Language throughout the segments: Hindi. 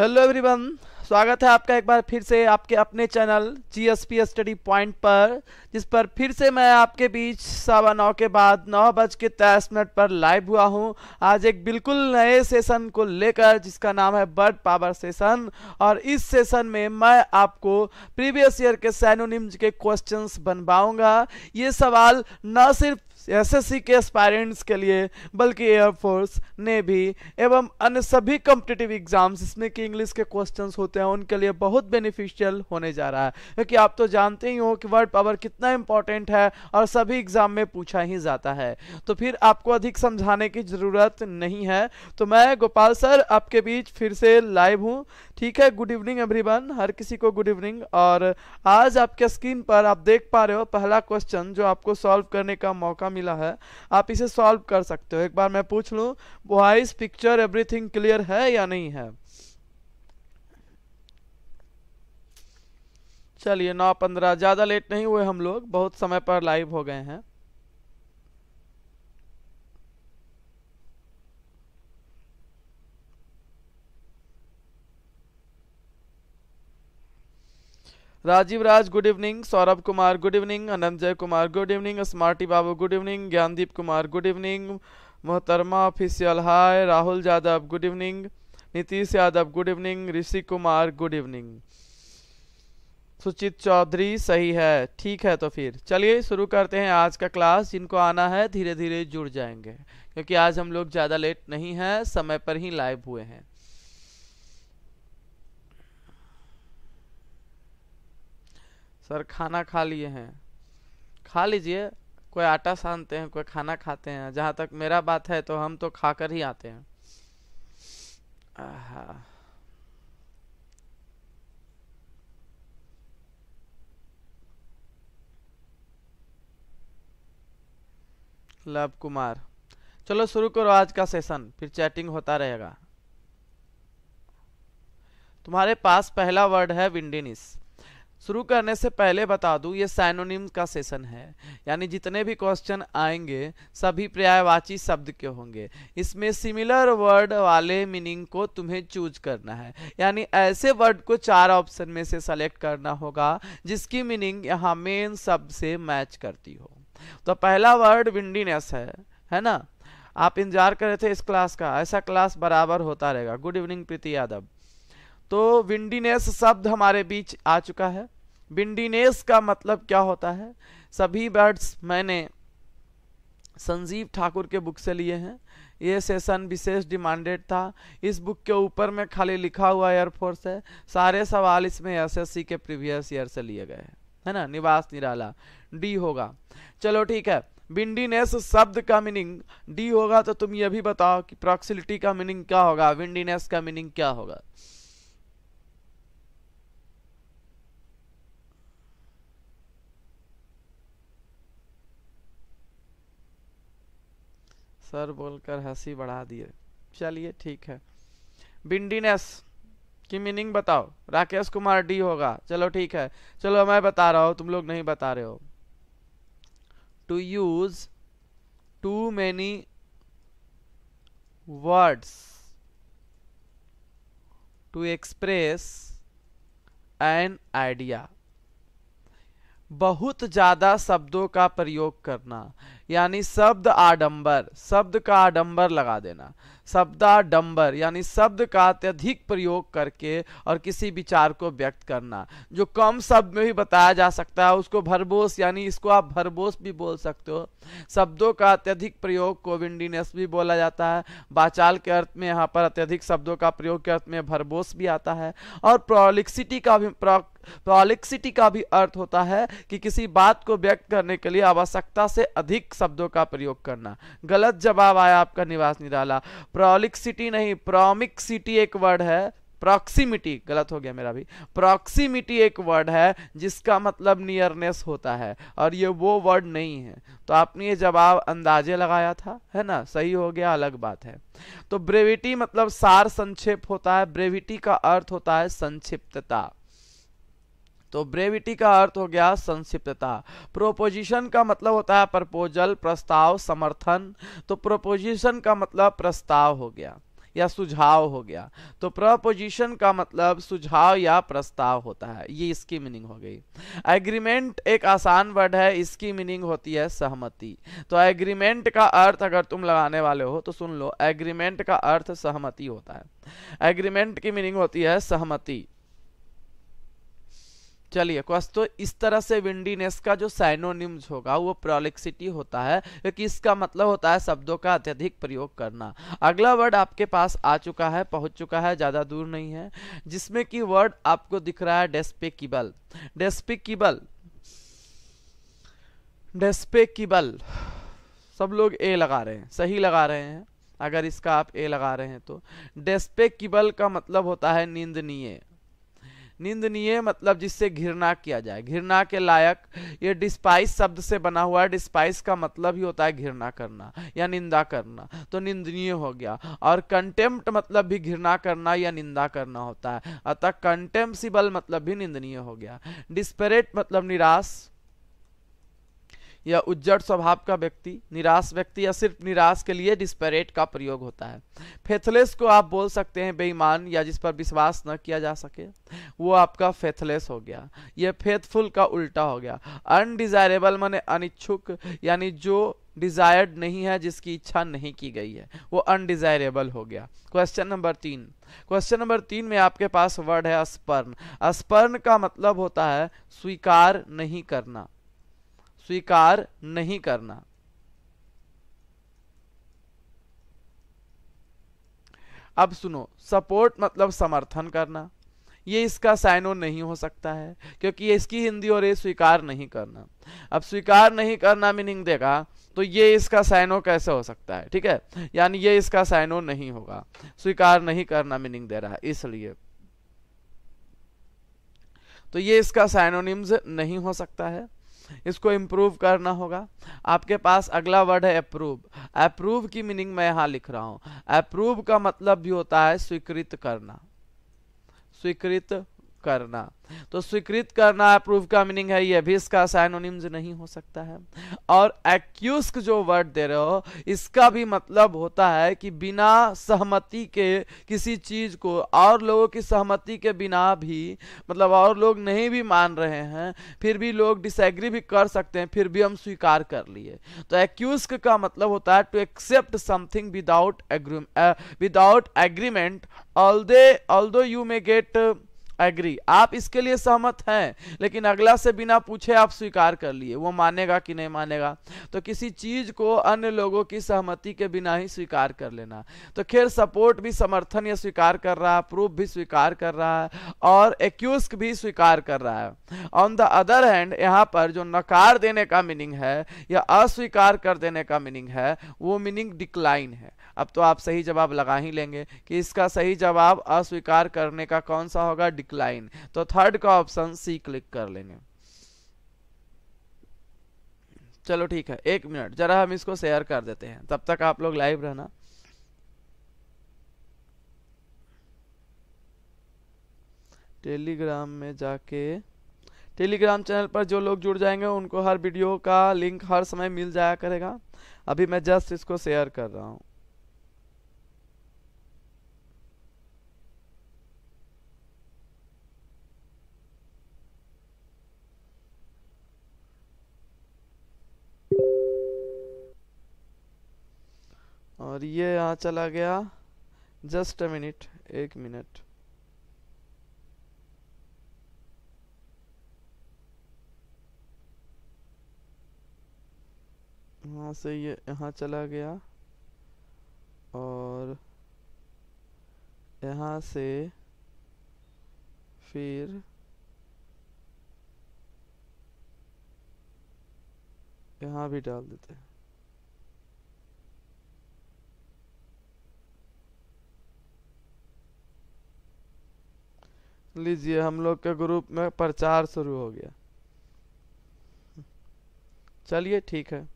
हेलो एवरीवन स्वागत है आपका एक बार फिर से आपके अपने channel G S P study point पर जिस पर फिर से मैं आपके बीच सवा नौ के बाद नौ बज के तेईस मिनट पर लाइव हुआ हूं आज एक बिल्कुल नए सेशन को लेकर जिसका नाम है बर्ड पावर सेशन और इस सेशन में मैं आपको प्रीवियस ईयर के सैनोनिम्स के क्वेश्चंस बनवाऊंगा ये सवाल न सिर्फ एसएससी के एस्पायरेंट्स के लिए बल्कि एयरफोर्स नेवी एवं अन्य सभी कॉम्पिटेटिव एग्जाम्स जिसमें कि इंग्लिश के क्वेश्चंस होते हैं उनके लिए बहुत बेनिफिशियल होने जा रहा है क्योंकि आप तो जानते ही हो कि वर्ड पावर कितना इंपॉर्टेंट है और सभी एग्जाम में पूछा ही जाता है तो फिर आपको अधिक समझाने की ज़रूरत नहीं है तो मैं गोपाल सर आपके बीच फिर से लाइव हूँ ठीक है गुड इवनिंग एवरीवन हर किसी को गुड इवनिंग और आज आपके स्क्रीन पर आप देख पा रहे हो पहला क्वेश्चन जो आपको सॉल्व करने का मौका मिला है आप इसे सॉल्व कर सकते हो एक बार मैं पूछ लूँ वॉइस पिक्चर एवरीथिंग क्लियर है या नहीं है चलिए नौ पंद्रह ज़्यादा लेट नहीं हुए हम लोग बहुत समय पर लाइव हो गए हैं Rajiv Raj good evening Saurabh Kumar good evening Anant Jay Kumar good evening smarty Babu good evening Gyandeep Kumar good evening Mohtarma official hi Rahul Yadav good evening Nitish Yadav good evening Rishi Kumar good evening Suchit Chaudhary सही है ठीक है तो फिर चलिए शुरू करते हैं आज का क्लास जिनको आना है धीरे धीरे जुड़ जाएंगे क्योंकि आज हम लोग ज़्यादा लेट नहीं हैं समय पर ही लाइव हुए हैं सर खाना खा लिए हैं खा लीजिए कोई आटा सानते हैं कोई खाना खाते हैं जहाँ तक मेरा बात है तो हम तो खाकर ही आते हैं लव कुमार चलो शुरू करो आज का सेशन फिर चैटिंग होता रहेगा तुम्हारे पास पहला वर्ड है विंडीनिस शुरू करने से पहले बता दूं ये सैनोनिम का सेशन है यानी जितने भी क्वेश्चन आएंगे सभी पर्यायवाची शब्द के होंगे इसमें सिमिलर वर्ड वाले मीनिंग को तुम्हें चूज करना है यानी ऐसे वर्ड को चार ऑप्शन में से सेलेक्ट करना होगा जिसकी मीनिंग यहाँ मेन शब्द से मैच करती हो तो पहला वर्ड विंडीनेस है है ना आप इंतजार कर रहे थे इस क्लास का ऐसा क्लास बराबर होता रहेगा गुड इवनिंग प्रीति यादव तो विंडीनेस शब्द हमारे बीच आ चुका है विंडीनेस का मतलब क्या होता है सभी वर्ड्स मैंने संजीव ठाकुर के बुक से लिए हैं ये सेशन विशेष डिमांडेड था इस बुक के ऊपर में खाली लिखा हुआ एयरफोर्स है सारे सवाल इसमें एसएससी के प्रीवियस ईयर से लिए गए हैं है ना निवास निराला डी होगा चलो ठीक है विंडीनेस शब्द का मीनिंग डी होगा तो तुम ये भी बताओ कि प्रॉक्सिलिटी का मीनिंग क्या होगा विंडीनेस का मीनिंग क्या होगा सर बोलकर हंसी बढ़ा दिए चलिए ठीक है बिंडीनेस की मीनिंग बताओ राकेश कुमार डी होगा चलो ठीक है चलो मैं बता रहा हूँ तुम लोग नहीं बता रहे हो to use too many words to express an idea बहुत ज़्यादा शब्दों का प्रयोग करना यानी शब्द आडंबर शब्द का आडंबर लगा देना शब्दाडंबर यानी शब्द का अत्यधिक प्रयोग करके और किसी विचार को व्यक्त करना जो कम शब्द में भी बताया जा सकता है उसको भरबोस यानी इसको आप भरबोस भी बोल सकते हो शब्दों का अत्यधिक प्रयोग कोविंडीनेस भी बोला जाता है बाचाल के अर्थ में यहाँ पर अत्यधिक शब्दों का प्रयोग के अर्थ में भरबोस भी आता है और प्रोलिक्सिटी का भी प्रोलिक्सिटी तो का भी अर्थ होता है कि किसी बात को व्यक्त करने के लिए आवश्यकता से अधिक शब्दों का प्रयोग करना गलत जवाब आया आपका निवास निराला प्रोलिक्सिटी नहीं प्रोमिक्सिटी एक वर्ड है प्रॉक्सिमिटी गलत हो गया मेरा भी प्रॉक्सिमिटी एक वर्ड है जिसका मतलब नियरनेस होता है और ये वो वर्ड नहीं है तो आपने ये जवाब अंदाजे लगाया था है ना सही हो गया अलग बात है तो ब्रेविटी मतलब सार संक्षेप होता है ब्रेविटी का अर्थ होता है संक्षिप्तता तो ब्रेविटी का अर्थ हो गया संक्षिप्तता प्रोपोजिशन का मतलब होता है प्रपोजल प्रस्ताव समर्थन तो प्रोपोजिशन का मतलब प्रस्ताव हो गया या सुझाव हो गया तो प्रपोजिशन का मतलब सुझाव या प्रस्ताव होता है ये इसकी मीनिंग हो गई एग्रीमेंट एक आसान वर्ड है इसकी मीनिंग होती है सहमति तो एग्रीमेंट का अर्थ अगर तुम लगाने वाले हो तो सुन लो एग्रीमेंट का अर्थ सहमति होता है एग्रीमेंट की मीनिंग होती है सहमति चलिए क्वेश्चन तो इस तरह से विंडीनेस का जो साइनोनिम्स होगा वो प्रोलिक्सिटी होता है क्योंकि इसका मतलब होता है शब्दों का अत्यधिक प्रयोग करना अगला वर्ड आपके पास आ चुका है पहुंच चुका है ज़्यादा दूर नहीं है जिसमें कि वर्ड आपको दिख रहा है डेस्पेकिबल डेस्पेकिबल डेस्पेकिबल सब लोग ए लगा रहे हैं सही लगा रहे हैं अगर इसका आप ए लगा रहे हैं तो डेस्पेकिबल का मतलब होता है निंदनीय निंदनीय मतलब जिससे घृणा किया जाए घृणा के लायक ये डिस्पाइस शब्द से बना हुआ है डिस्पाइस का मतलब ही होता है घृणा करना या निंदा करना तो निंदनीय हो गया और कंटेम्प्ट मतलब भी घृणा करना या निंदा करना होता है अतः कंटेम्सिबल मतलब भी निंदनीय हो गया डिस्परेट मतलब निराश या उज्जड़ स्वभाव का व्यक्ति निराश व्यक्ति या सिर्फ निराश के लिए डिस्पेरेट का प्रयोग होता है फेथलेस को आप बोल सकते हैं बेईमान या जिस पर विश्वास न किया जा सके वो आपका फेथलेस हो गया ये फेथफुल का उल्टा हो गया अनडिजायरेबल माने अनिच्छुक यानी जो डिजायर्ड नहीं है जिसकी इच्छा नहीं की गई है वो अनडिजायरेबल हो गया क्वेश्चन नंबर तीन क्वेश्चन नंबर तीन में आपके पास वर्ड है स्पर्न स्पर्न का मतलब होता है स्वीकार नहीं करना स्वीकार नहीं करना अब सुनो सपोर्ट मतलब समर्थन करना ये इसका साइनो नहीं हो सकता है क्योंकि ये इसकी हिंदी और ये स्वीकार नहीं करना अब स्वीकार नहीं करना मीनिंग देगा तो ये इसका साइनो कैसे हो सकता है ठीक है यानी ये इसका साइनो नहीं होगा स्वीकार नहीं करना मीनिंग दे रहा है इसलिए तो ये इसका साइनोनिम्स नहीं हो सकता है इसको इम्प्रूव करना होगा आपके पास अगला वर्ड है अप्रूव अप्रूव की मीनिंग मैं यहाँ लिख रहा हूँ अप्रूव का मतलब भी होता है स्वीकृत करना स्वीकृत करना तो स्वीकृत करना अप्रूव का मीनिंग है ये भी इसका साइनोनिम्स नहीं हो सकता है और एक्यूस्क जो वर्ड दे रहे हो इसका भी मतलब होता है कि बिना सहमति के किसी चीज को और लोगों की सहमति के बिना भी मतलब और लोग नहीं भी मान रहे हैं फिर भी लोग डिसएग्री भी कर सकते हैं फिर भी हम स्वीकार कर लिए तो एक्यूस्क का मतलब होता है to accept something without without agreement all they all you may get agree आप इसके लिए सहमत हैं लेकिन अगला से बिना पूछे आप स्वीकार कर लिए वो मानेगा कि नहीं मानेगा तो किसी चीज को अन्य लोगों की सहमति के बिना ही स्वीकार कर लेना तो खैर सपोर्ट भी समर्थन या स्वीकार कर रहा है प्रूफ भी स्वीकार कर रहा है और एक्यूज भी स्वीकार कर रहा है ऑन द अदर हैंड यहाँ पर जो नकार देने का मीनिंग है या अस्वीकार कर देने का मीनिंग है वो मीनिंग डिक्लाइन है अब तो आप सही जवाब लगा ही लेंगे कि इसका सही जवाब अस्वीकार करने का कौन सा होगा डिक्लाइन तो थर्ड का ऑप्शन सी क्लिक कर लेंगे चलो ठीक है एक मिनट जरा हम इसको शेयर कर देते हैं तब तक आप लोग लाइव रहना टेलीग्राम में जाके टेलीग्राम चैनल पर जो लोग जुड़ जाएंगे उनको हर वीडियो का लिंक हर समय मिल जाया करेगा अभी मैं जस्ट इसको शेयर कर रहा हूँ और ये यहाँ चला गया जस्ट अ मिनट एक मिनट वहाँ से ये यहाँ चला गया और यहाँ से फिर यहाँ भी डाल देते हैं लीजिए हम लोग के ग्रुप में प्रचार शुरू हो गया चलिए ठीक है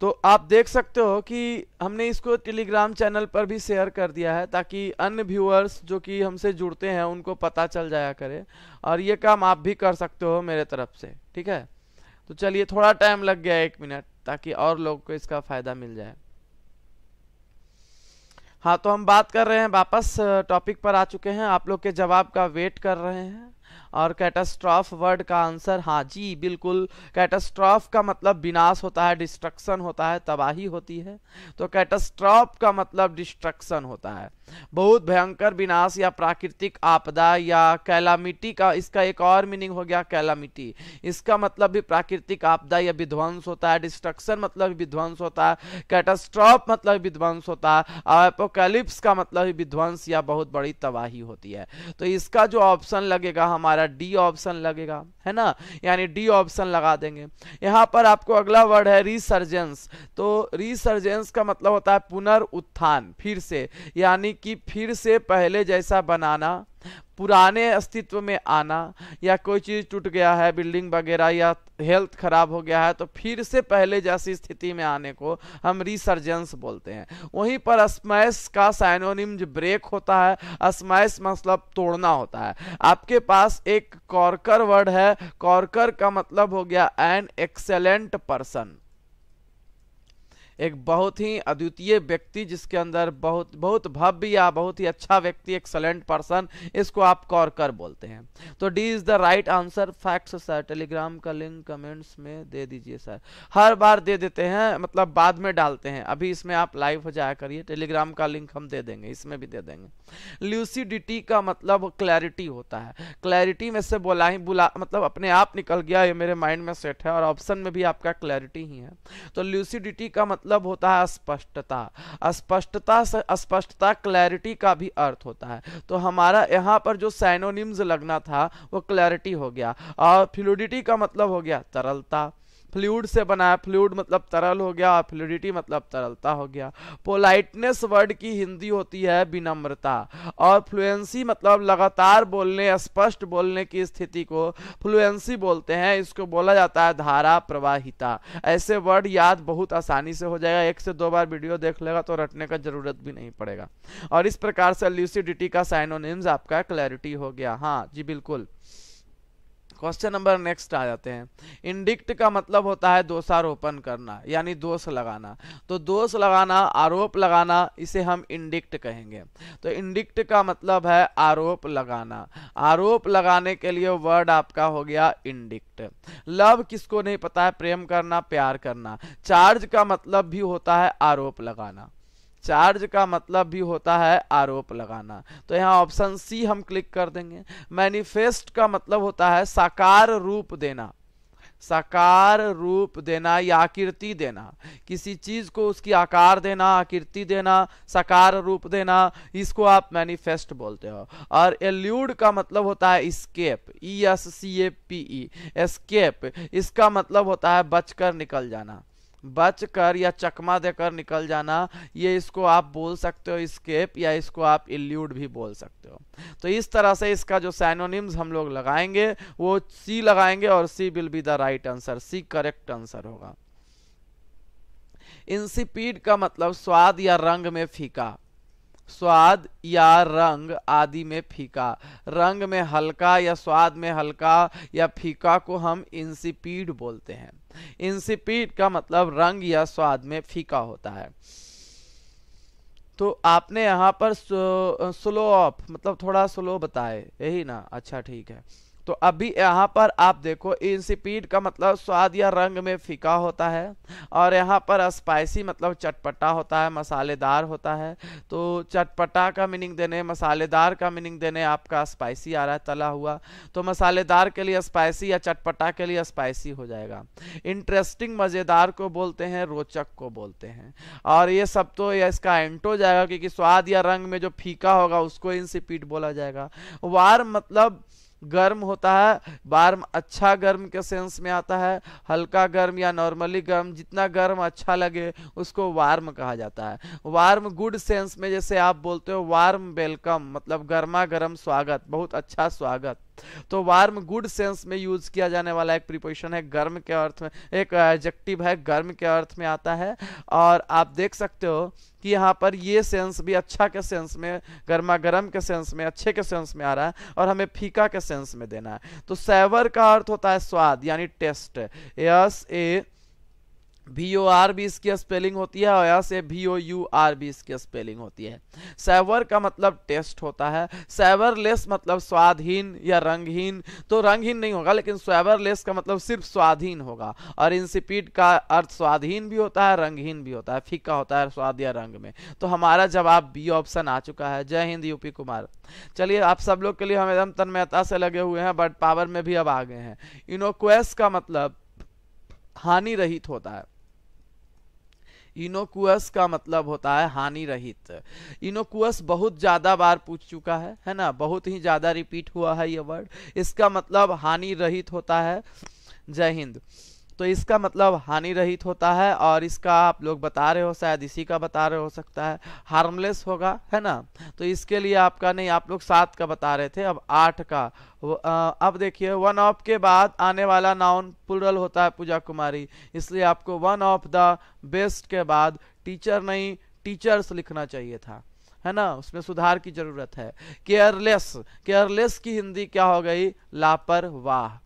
तो आप देख सकते हो कि हमने इसको टेलीग्राम चैनल पर भी शेयर कर दिया है ताकि अन्य व्यूअर्स जो कि हमसे जुड़ते हैं उनको पता चल जाया करे और ये काम आप भी कर सकते हो मेरे तरफ से ठीक है तो चलिए थोड़ा टाइम लग गया एक मिनट ताकि और लोग को इसका फ़ायदा मिल जाए हाँ तो हम बात कर रहे हैं वापस टॉपिक पर आ चुके हैं आप लोग के जवाब का वेट कर रहे हैं और कैटास्ट्रॉफ वर्ड का आंसर हाँ जी बिल्कुल कैटास्ट्रॉफ का मतलब विनाश होता है डिस्ट्रक्शन होता है तबाही होती है तो कैटास्ट्रॉफ का मतलब डिस्ट्रक्शन होता है बहुत भयंकर विनाश या प्राकृतिक आपदा या कैलामिटी का इसका एक और मीनिंग हो गया कैलामिटी इसका मतलब भी प्राकृतिक आपदा या विध्वंस होता है डिस्ट्रक्शन मतलब विध्वंस होता है कैटास्ट्रॉफ मतलब विध्वंस होता है एपोकैलिप्स का मतलब विध्वंस या बहुत बड़ी तबाही होती है तो इसका जो ऑप्शन लगेगा हमारा हमारा डी ऑप्शन लगेगा है ना यानी डी ऑप्शन लगा देंगे यहाँ पर आपको अगला वर्ड है रिसर्जेंस तो रिसर्जेंस का मतलब होता है पुनर्उत्थान फिर से यानी कि फिर से पहले जैसा बनाना पुराने अस्तित्व में आना या कोई चीज़ टूट गया है बिल्डिंग वगैरह या हेल्थ खराब हो गया है तो फिर से पहले जैसी स्थिति में आने को हम रिसर्जेंस बोलते हैं वहीं पर स्मैश का साइनोनिम जो ब्रेक होता है स्मैश मतलब तोड़ना होता है आपके पास एक कॉर्कर वर्ड है कॉर्कर का मतलब हो गया एन एक्सेलेंट पर्सन एक बहुत ही अद्वितीय व्यक्ति जिसके अंदर बहुत बहुत भव्य या बहुत ही अच्छा व्यक्ति एक्सलेंट पर्सन इसको आप कर बोलते हैं तो D is the right answer facts sir Telegram का लिंक कमेंट्स में दे दीजिए सर हर बार दे देते हैं मतलब बाद में डालते हैं अभी इसमें आप लाइव हो जाया करिए टेलीग्राम का लिंक हम दे देंगे इसमें भी दे देंगे ल्यूसीडिटी का मतलब क्लैरिटी होता है क्लैरिटी में से बोला ही बुला मतलब अपने आप निकल गया ये मेरे माइंड में सेट है और ऑप्शन में भी आपका क्लैरिटी ही है तो ल्यूसीडिटी का मतलब मतलब होता है स्पष्टता स्पष्टता से स्पष्टता क्लैरिटी का भी अर्थ होता है तो हमारा यहाँ पर जो साइनोनिम्स लगना था वो क्लैरिटी हो गया और फ्लूडिटी का मतलब हो गया तरलता फ्लूड से बना है फ्लूड मतलब तरल हो गया और फ्लूडिटी मतलब तरलता हो गया पोलाइटनेस वर्ड की हिंदी होती है विनम्रता और फ्लुएंसी मतलब लगातार बोलने स्पष्ट बोलने की स्थिति को फ्लुएंसी बोलते हैं इसको बोला जाता है धारा प्रवाहिता ऐसे वर्ड याद बहुत आसानी से हो जाएगा एक से दो बार वीडियो देख लेगा तो रटने का जरूरत भी नहीं पड़ेगा और इस प्रकार से ल्यूसिडिटी का साइनोनिम्स आपका क्लैरिटी हो गया हाँ जी बिल्कुल क्वेश्चन नंबर नेक्स्ट आ जाते हैं इंडिक्ट का मतलब होता है दोषारोपण करना यानी दोष लगाना तो दोष लगाना आरोप लगाना इसे हम इंडिक्ट कहेंगे तो इंडिक्ट का मतलब है आरोप लगाना आरोप लगाने के लिए वर्ड आपका हो गया इंडिक्ट लव किसको नहीं पता है प्रेम करना प्यार करना चार्ज का मतलब भी होता है आरोप लगाना चार्ज का मतलब भी होता है आरोप लगाना तो यहाँ ऑप्शन सी हम क्लिक कर देंगे मैनिफेस्ट का मतलब होता है साकार रूप देना साकार रूप देना या आकृति देना किसी चीज को उसकी आकार देना आकृति देना साकार रूप देना इसको आप मैनिफेस्ट बोलते हो और एल्यूड का मतलब होता है escape E S C A P E escape इसका मतलब होता है बचकर निकल जाना बच कर या चकमा देकर निकल जाना ये इसको आप बोल सकते हो स्केप या इसको आप इल्यूड भी बोल सकते हो तो इस तरह से इसका जो सैनोनिम्स हम लोग लगाएंगे वो सी लगाएंगे और C will be the right answer C correct answer होगा इंसिपीड का मतलब स्वाद या रंग में फीका स्वाद या रंग आदि में फीका रंग में हल्का या स्वाद में हल्का या फीका को हम इंसिपीड बोलते हैं इंसिपीड का मतलब रंग या स्वाद में फीका होता है तो आपने यहाँ पर स्लो ऑफ मतलब थोड़ा स्लो बताए यही ना अच्छा ठीक है तो अभी यहाँ पर आप देखो इंसिपीड का मतलब स्वाद या रंग में फीका होता है और यहाँ पर स्पाइसी मतलब चटपटा होता है मसालेदार होता है तो चटपटा का मीनिंग देने मसालेदार का मीनिंग देने आपका स्पाइसी आ रहा है तला हुआ तो मसालेदार के लिए स्पाइसी या चटपटा के लिए स्पाइसी हो जाएगा इंटरेस्टिंग मज़ेदार को बोलते हैं रोचक को बोलते हैं और ये सब तो या इसका एंट हो जाएगा क्योंकि स्वाद या रंग में जो फीका होगा उसको इंसिपीड बोला जाएगा वार मतलब गर्म होता है बार्म अच्छा गर्म के सेंस में आता है हल्का गर्म या नॉर्मली गर्म जितना गर्म अच्छा लगे उसको वार्म कहा जाता है वार्म गुड सेंस में जैसे आप बोलते हो वार्म वेलकम मतलब गर्मा गर्म स्वागत बहुत अच्छा स्वागत तो वार्म गुड सेंस में यूज किया जाने वाला एक प्रिपोजिशन है गर्म के अर्थ में एक एडजेक्टिव है गर्म के अर्थ में आता है और आप देख सकते हो कि यहाँ पर ये सेंस भी अच्छा के सेंस में गर्मा गर्म के सेंस में अच्छे के सेंस में आ रहा है और हमें फीका के सेंस में देना है तो सैवर का अर्थ होता है स्वाद यानी taste S A V O R भी इसकी स्पेलिंग होती है और से भी ओ यू आर भी इसकी स्पेलिंग होती है सैवर का मतलब टेस्ट होता है सैवरलेस मतलब स्वादहीन या रंगहीन तो रंगहीन नहीं होगा लेकिन सैवरलेस का मतलब सिर्फ स्वादहीन होगा और इंसिपीड का अर्थ स्वादहीन भी होता है रंगहीन भी होता है फीका होता है स्वाद या रंग में तो हमारा जवाब बी ऑप्शन आ चुका है जय हिंद यूपी कुमार चलिए आप सब लोग के लिए हम एकदम तन्मयता से लगे हुए हैं बट पावर में भी अब आ गए हैं इनोक्वेस का मतलब हानि रहित होता है इनोकुअस का मतलब होता है हानि रहित इनोकुअस बहुत ज़्यादा बार पूछ चुका है है ना बहुत ही ज़्यादा रिपीट हुआ है ये वर्ड इसका मतलब हानि रहित होता है जय हिंद तो इसका मतलब हानि रहित होता है और इसका आप लोग बता रहे हो शायद इसी का बता रहे हो सकता है हार्मलेस होगा है ना तो इसके लिए आपका नहीं आप लोग सात का बता रहे थे अब आठ का अब देखिए वन ऑफ के बाद आने वाला नाउन पुरल होता है पूजा कुमारी इसलिए आपको वन ऑफ द बेस्ट के बाद टीचर नहीं टीचर्स लिखना चाहिए था है ना उसमें सुधार की जरूरत है केयरलेस केयरलेस की हिंदी क्या हो गई लापरवाह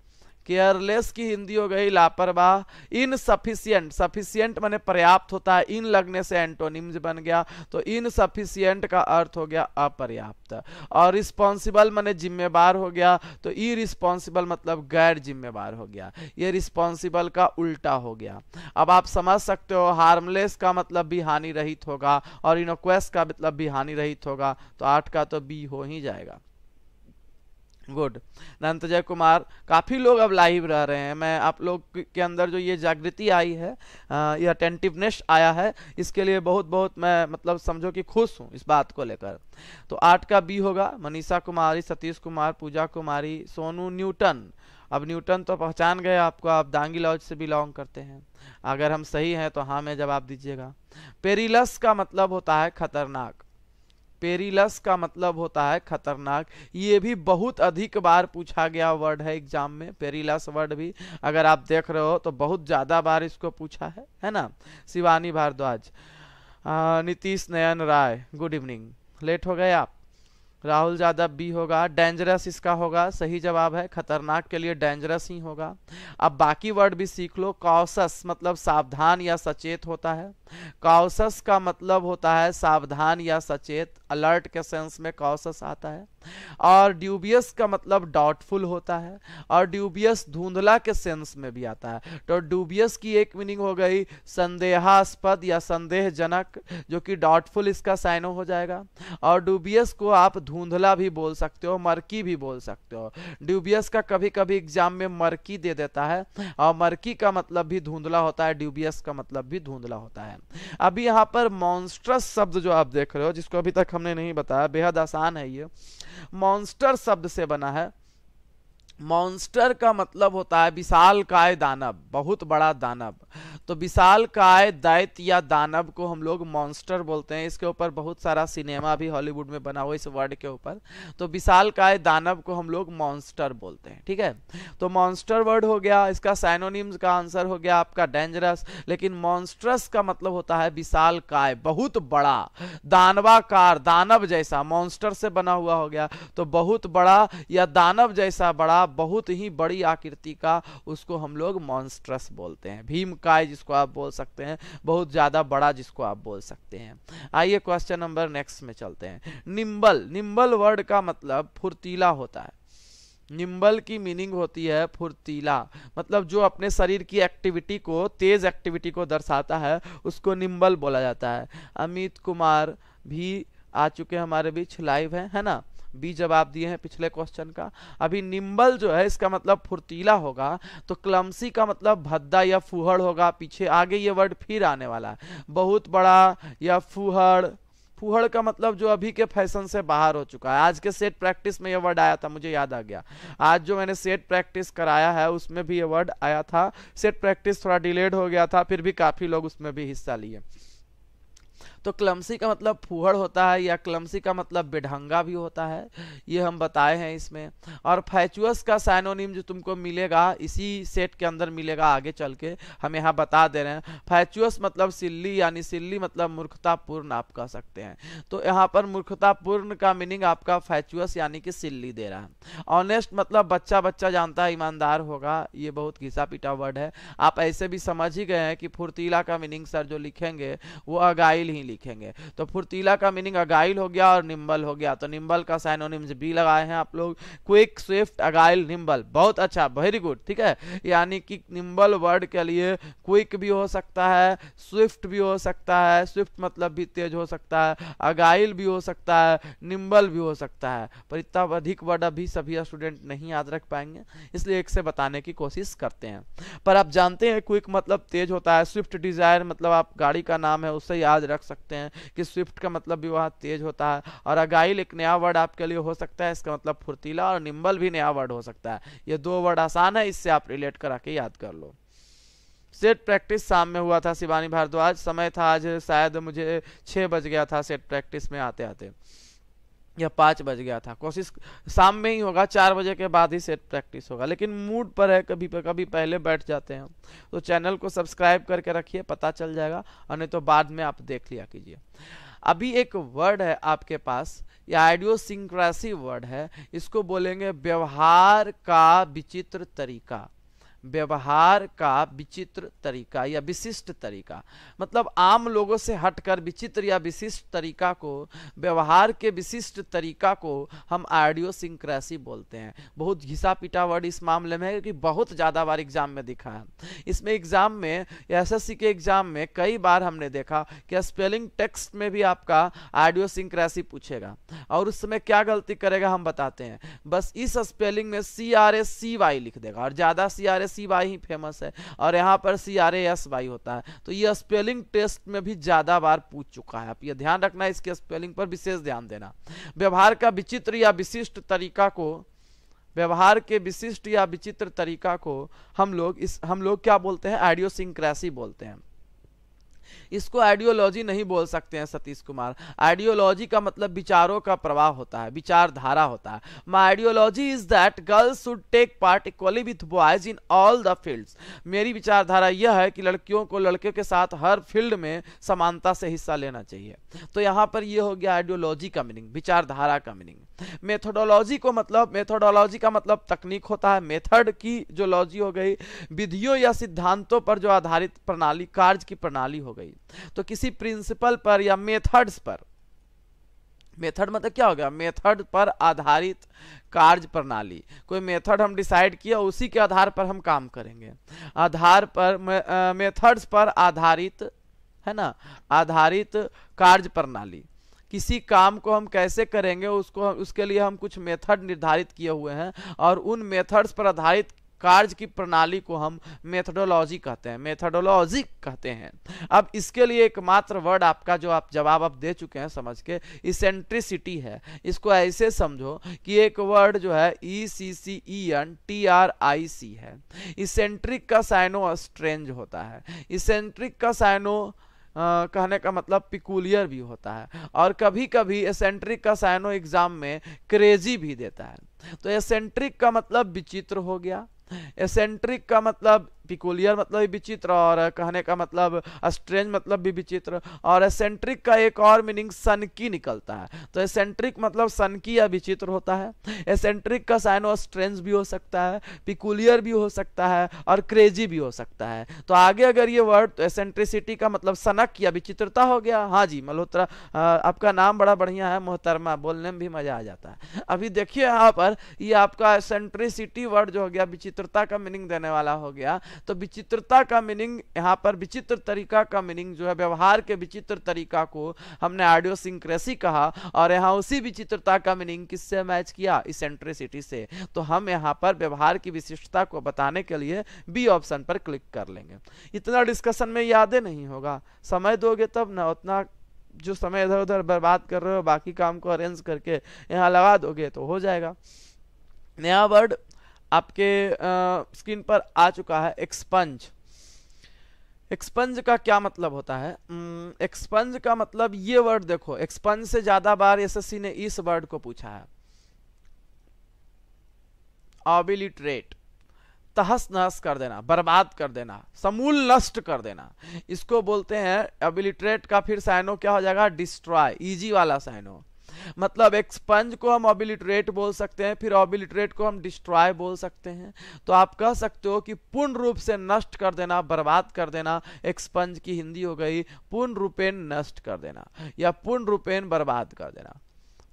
केयरलेस की हिंदी हो गई लापरवाह इन सफिशियंट मैंने पर्याप्त होता है इन लगने से एंटोनिम्स बन गया तो सफिशियंट का अर्थ हो गया अपर्याप्त और रिस्पॉन्सिबल मैंने जिम्मेवार हो गया तो ई रिस्पॉन्सिबल मतलब गैर जिम्मेवार हो गया ये रिस्पॉन्सिबल का उल्टा हो गया अब आप समझ सकते हो हार्मलेस का मतलब भी हानि रहित होगा और इनोक्वेस्ट का मतलब भी हानि रहित होगा तो आठ का तो बी हो ही जाएगा गुड नंतजय कुमार काफ़ी लोग अब लाइव रह रहे हैं मैं आप लोग के अंदर जो ये जागृति आई है ये अटेंटिवनेस आया है इसके लिए बहुत बहुत मैं मतलब समझो कि खुश हूँ इस बात को लेकर तो आठ का बी होगा मनीषा कुमारी सतीश कुमार पूजा कुमारी सोनू न्यूटन अब न्यूटन तो पहचान गए आपको आप दांगी लॉज से बिलोंग करते हैं अगर हम सही हैं तो हाँ में जवाब दीजिएगा पेरिलस का मतलब होता है खतरनाक पेरिलस का मतलब होता है खतरनाक ये भी बहुत अधिक बार पूछा गया वर्ड है एग्जाम में पेरिलस वर्ड भी अगर आप देख रहे हो तो बहुत ज़्यादा बार इसको पूछा है है ना Shivani Bhardwaj Nitish Nayan Rai good evening late हो गए आप राहुल यादव बी होगा डेंजरस इसका होगा सही जवाब है खतरनाक के लिए डेंजरस ही होगा अब बाकी वर्ड भी सीख लो कौसस मतलब सावधान या सचेत होता है कौसस का मतलब होता है सावधान या सचेत अलर्ट के सेंस में कौसस आता है और ड्यूबियस का मतलब डाउटफुल होता है और ड्यूबियस धुंधला के सेंस में भी आता है तो ड्यूबियस की एक मीनिंग हो गई संदेहास्पद या संदेहजनक जो कि डाउटफुल इसका साइन हो जाएगा और ड्यूबियस को आप धुंधला भी बोल सकते हो मरकी भी बोल सकते हो ड्यूबियस का कभी कभी एग्जाम में मरकी दे देता है और मरकी का मतलब भी धुंधला होता है ड्यूबियस का मतलब भी धुंधला होता है अभी यहाँ पर मॉन्स्ट्रस शब्द जो आप देख रहे हो जिसको अभी तक हमने नहीं बताया बेहद आसान है ये मॉन्स्टर शब्द से बना है मॉन्स्टर का मतलब होता है विशाल काय दानव बहुत बड़ा दानव तो विशाल काय दैत या दानव को हम लोग मॉन्स्टर बोलते हैं इसके ऊपर बहुत सारा सिनेमा भी हॉलीवुड में बना हुआ इस वर्ड के ऊपर तो विशाल काय दानव को हम लोग मॉन्स्टर बोलते हैं ठीक है तो मॉन्स्टर वर्ड हो गया इसका साइनोनिम्स का आंसर हो गया आपका डेंजरस लेकिन मॉन्स्ट्रस का मतलब होता है विशाल काय बहुत बड़ा दानवाकार दानव जैसा मॉन्स्टर से बना हुआ हो गया तो बहुत बड़ा या दानव जैसा बड़ा का बहुत ही बड़ी आकृति का उसको हम लोग मॉन्स्ट्रस बोलते हैं भीम काय जिसको आप बोल सकते हैं बहुत ज़्यादा बड़ा जिसको आप बोल सकते हैं आइए क्वेश्चन नंबर नेक्स्ट में चलते हैं निम्बल निम्बल वर्ड का मतलब फुर्तीला होता है निम्बल की मीनिंग होती है फुर्तीला मतलब जो अपने शरीर की एक्टिविटी को तेज एक्टिविटी को दर्शाता है उसको निम्बल बोला जाता है अमित कुमार भी आ चुके हमारे बीच लाइव है है ना बी जवाब दिए हैं पिछले क्वेश्चन का अभी निम्बल जो है इसका मतलब फुर्तीला होगा तो क्लमसी का मतलब भद्दा या फूहड़ होगा पीछे आगे ये वर्ड फिर आने वाला है बहुत बड़ा या फूहड़ फूहड़ का मतलब जो अभी के फैशन से बाहर हो चुका है आज के सेट प्रैक्टिस में यह वर्ड आया था मुझे याद आ गया आज जो मैंने सेट प्रैक्टिस कराया है उसमें भी यह वर्ड आया था सेट प्रैक्टिस थोड़ा डिलेड हो गया था फिर भी काफ़ी लोग उसमें भी हिस्सा लिए तो क्लमसी का मतलब फूहड़ होता है या क्लमसी का मतलब बेढंगा भी होता है ये हम बताए हैं इसमें और फैचुअस का साइनोनिम जो तुमको मिलेगा इसी सेट के अंदर मिलेगा आगे चल के हम यहाँ बता दे रहे हैं फैचुअस मतलब सिल्ली यानी सिल्ली मतलब मूर्खतापूर्ण आप कह सकते हैं तो यहाँ पर मूर्खतापूर्ण का मीनिंग आपका फैचुअस यानी कि सिल्ली दे रहा है ऑनेस्ट मतलब बच्चा बच्चा जानता है ईमानदार होगा ये बहुत घिसा पिटा वर्ड है आप ऐसे भी समझ ही गए हैं कि फुर्तीला का मीनिंग सर जो लिखेंगे वो अगाइल ही लिखेंगे तो फुर्तीला का मीनिंग अगाइल हो गया और निम्बल हो गया तो निम्बल का साइनोनिम्स बी लगाए हैं आप लोग क्विक स्विफ्ट अगाइल निम्बल बहुत अच्छा वेरी गुड ठीक है यानी कि निम्बल वर्ड के लिए क्विक भी हो सकता है स्विफ्ट भी हो सकता है स्विफ्ट मतलब भी तेज हो सकता है अगाइल भी हो सकता है निम्बल भी हो सकता है पर इतना अधिक वर्ड अभी सभी स्टूडेंट नहीं याद रख पाएंगे इसलिए एक से बताने की कोशिश करते हैं पर आप जानते हैं क्विक मतलब तेज होता है स्विफ्ट डिजायर मतलब आप गाड़ी का नाम है उससे याद रख सकते सकते हैं कि स्विफ्ट का मतलब भी वहाँ तेज होता है और अगाइल एक नया वर्ड आपके लिए हो सकता है इसका मतलब फुर्तीला और निम्बल भी नया वर्ड हो सकता है ये दो वर्ड आसान है इससे आप रिलेट करा के याद कर लो सेट प्रैक्टिस शाम में हुआ था शिवानी भारद्वाज समय था आज शायद मुझे छः बज गया था सेट प्रैक्टिस में आते आते या पाँच बज गया था कोशिश शाम में ही होगा चार बजे के बाद ही सेट प्रैक्टिस होगा लेकिन मूड पर है कभी पर कभी पहले बैठ जाते हैं तो चैनल को सब्सक्राइब करके रखिए पता चल जाएगा और नहीं तो बाद में आप देख लिया कीजिए अभी एक वर्ड है आपके पास या आइडियोसिंक्रेसी वर्ड है इसको बोलेंगे व्यवहार का विचित्र तरीका व्यवहार का विचित्र तरीका या विशिष्ट तरीका मतलब आम लोगों से हटकर विचित्र या विशिष्ट तरीका को व्यवहार के विशिष्ट तरीका को हम आडियो सिंक्रेसी बोलते हैं बहुत घिसा पिटा वर्ड इस मामले में क्योंकि बहुत ज़्यादा बार एग्जाम में दिखा है इसमें एग्जाम में एसएससी के एग्जाम में कई बार हमने देखा कि स्पेलिंग टेक्स्ट में भी आपका आडियो सिंक्रेसी पूछेगा और उस समय क्या गलती करेगा हम बताते हैं बस इस स्पेलिंग में C R S C Y लिख देगा और ज़्यादा C R S C Y ही फेमस है और यहाँ पर सी आर एस वाई होता है तो ये स्पेलिंग टेस्ट में भी ज़्यादा बार पूछ चुका है आप ये ध्यान रखना इसके स्पेलिंग पर विशेष ध्यान देना व्यवहार का विचित्र या विशिष्ट तरीका को व्यवहार के विशिष्ट या विचित्र तरीका को हम लोग इस हम लोग क्या बोलते हैं आइडियोसिंक्रेसी बोलते हैं इसको आइडियोलॉजी नहीं बोल सकते हैं सतीश कुमार आइडियोलॉजी का मतलब विचारों का प्रवाह होता है विचारधारा होता है my ideology is that girls should take part equally with boys in all the fields मेरी विचारधारा यह है कि लड़कियों को लड़के के साथ हर फील्ड में समानता से हिस्सा लेना चाहिए तो यहाँ पर यह हो गया आइडियोलॉजी का मीनिंग विचारधारा का मीनिंग मेथोडोलॉजी को मतलब मेथोडोलॉजी का मतलब तकनीक होता है मेथड की जो लॉजी हो गई विधियों या सिद्धांतों पर जो आधारित प्रणाली कार्य की प्रणाली हो गई तो किसी प्रिंसिपल पर या मेथड्स पर मेथड मतलब क्या हो गया मेथड पर आधारित कार्य प्रणाली कोई मेथड हम डिसाइड किया उसी के आधार पर हम काम करेंगे आधार पर मेथड्स पर आधारित है ना आधारित कार्य प्रणाली किसी काम को हम कैसे करेंगे उसको उसके लिए हम कुछ मेथड निर्धारित किए हुए हैं और उन मेथड्स पर आधारित कार्य की प्रणाली को हम मेथडोलॉजी कहते हैं मेथडोलॉजी कहते हैं अब इसके लिए एकमात्र वर्ड आपका जो आप जवाब आप दे चुके हैं समझ के इसेंट्रिसिटी है इसको ऐसे समझो कि एक वर्ड जो है E C C E N T R I C है इसेंट्रिक का साइनो स्ट्रेंज होता है इसेंट्रिक का साइनो कहने का मतलब पिकुलियर भी होता है और कभी कभी एसेंट्रिक का साइनो एग्जाम में क्रेजी भी देता है तो एसेंट्रिक का मतलब विचित्र हो गया एसेंट्रिक का मतलब पिकुलियर मतलब विचित्र और कहने का मतलब स्ट्रेंज मतलब भी विचित्र और एसेंट्रिक का एक और मीनिंग सन की निकलता है तो एसेंट्रिक मतलब सन की या विचित्र होता है एसेंट्रिक का साइन और स्ट्रेंज भी हो सकता है पिकुलियर भी हो सकता है और क्रेजी भी हो सकता है तो आगे अगर ये वर्ड तो एसेंट्रिसिटी का मतलब सनक या विचित्रता हो गया हाँ जी मल्होत्रा आपका नाम बड़ा बढ़िया है मोहतरमा बोलने में भी मजा आ जाता है अभी देखिए यहाँ पर ये आपका एसेंट्रिसिटी वर्ड जो हो गया विचित्रता का मीनिंग देने वाला हो गया तो विचित्रता का मीनिंग यहाँ पर विचित्र तरीका का मीनिंग जो है व्यवहार के विचित्र तरीका को हमने आडियो सिंक्रेसी कहा और यहाँ उसी विचित्रता का मीनिंग किससे मैच किया इसेंट्रिसिटी से तो हम यहाँ पर व्यवहार की विशिष्टता को बताने के लिए बी ऑप्शन पर क्लिक कर लेंगे इतना डिस्कशन में यादें नहीं होगा समय दोगे तब ना उतना जो समय इधर उधर बर्बाद कर रहे हो बाकी काम को अरेंज करके यहाँ लगा दोगे तो हो जाएगा नया वर्ड आपके स्क्रीन पर आ चुका है एक्सपंज एक्सपंज का क्या मतलब होता है एक्सपंज का मतलब ये वर्ड देखो एक्सपंज से ज्यादा बार एसएससी ने इस वर्ड को पूछा है ऑबिलिट्रेट तहस नहस कर देना बर्बाद कर देना समूल नष्ट कर देना इसको बोलते हैं एबिलिट्रेट का फिर साइनो क्या हो जाएगा डिस्ट्रॉय इजी वाला साइनो मतलब एक स्पंज को हम ऑबिलिटरेट बोल सकते हैं फिर ऑबिलिटरेट को हम डिस्ट्रॉय बोल सकते हैं तो आप कह सकते हो कि पूर्ण रूप से नष्ट कर देना बर्बाद कर देना एक स्पंज की हिंदी हो गई पूर्ण रूपेण नष्ट कर देना या पूर्ण रूपेण बर्बाद कर देना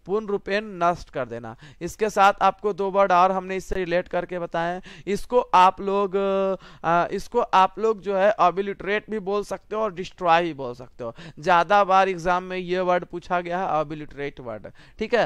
पूर्ण रूपेण नष्ट कर देना इसके साथ आपको दो वर्ड और हमने इससे रिलेट करके बताएं इसको आप लोग आ, इसको आप लोग जो है अबिलिटरेट भी बोल सकते हो और डिस्ट्रॉय भी बोल सकते हो ज़्यादा बार एग्जाम में ये वर्ड पूछा गया है अबिलिटरेट वर्ड ठीक है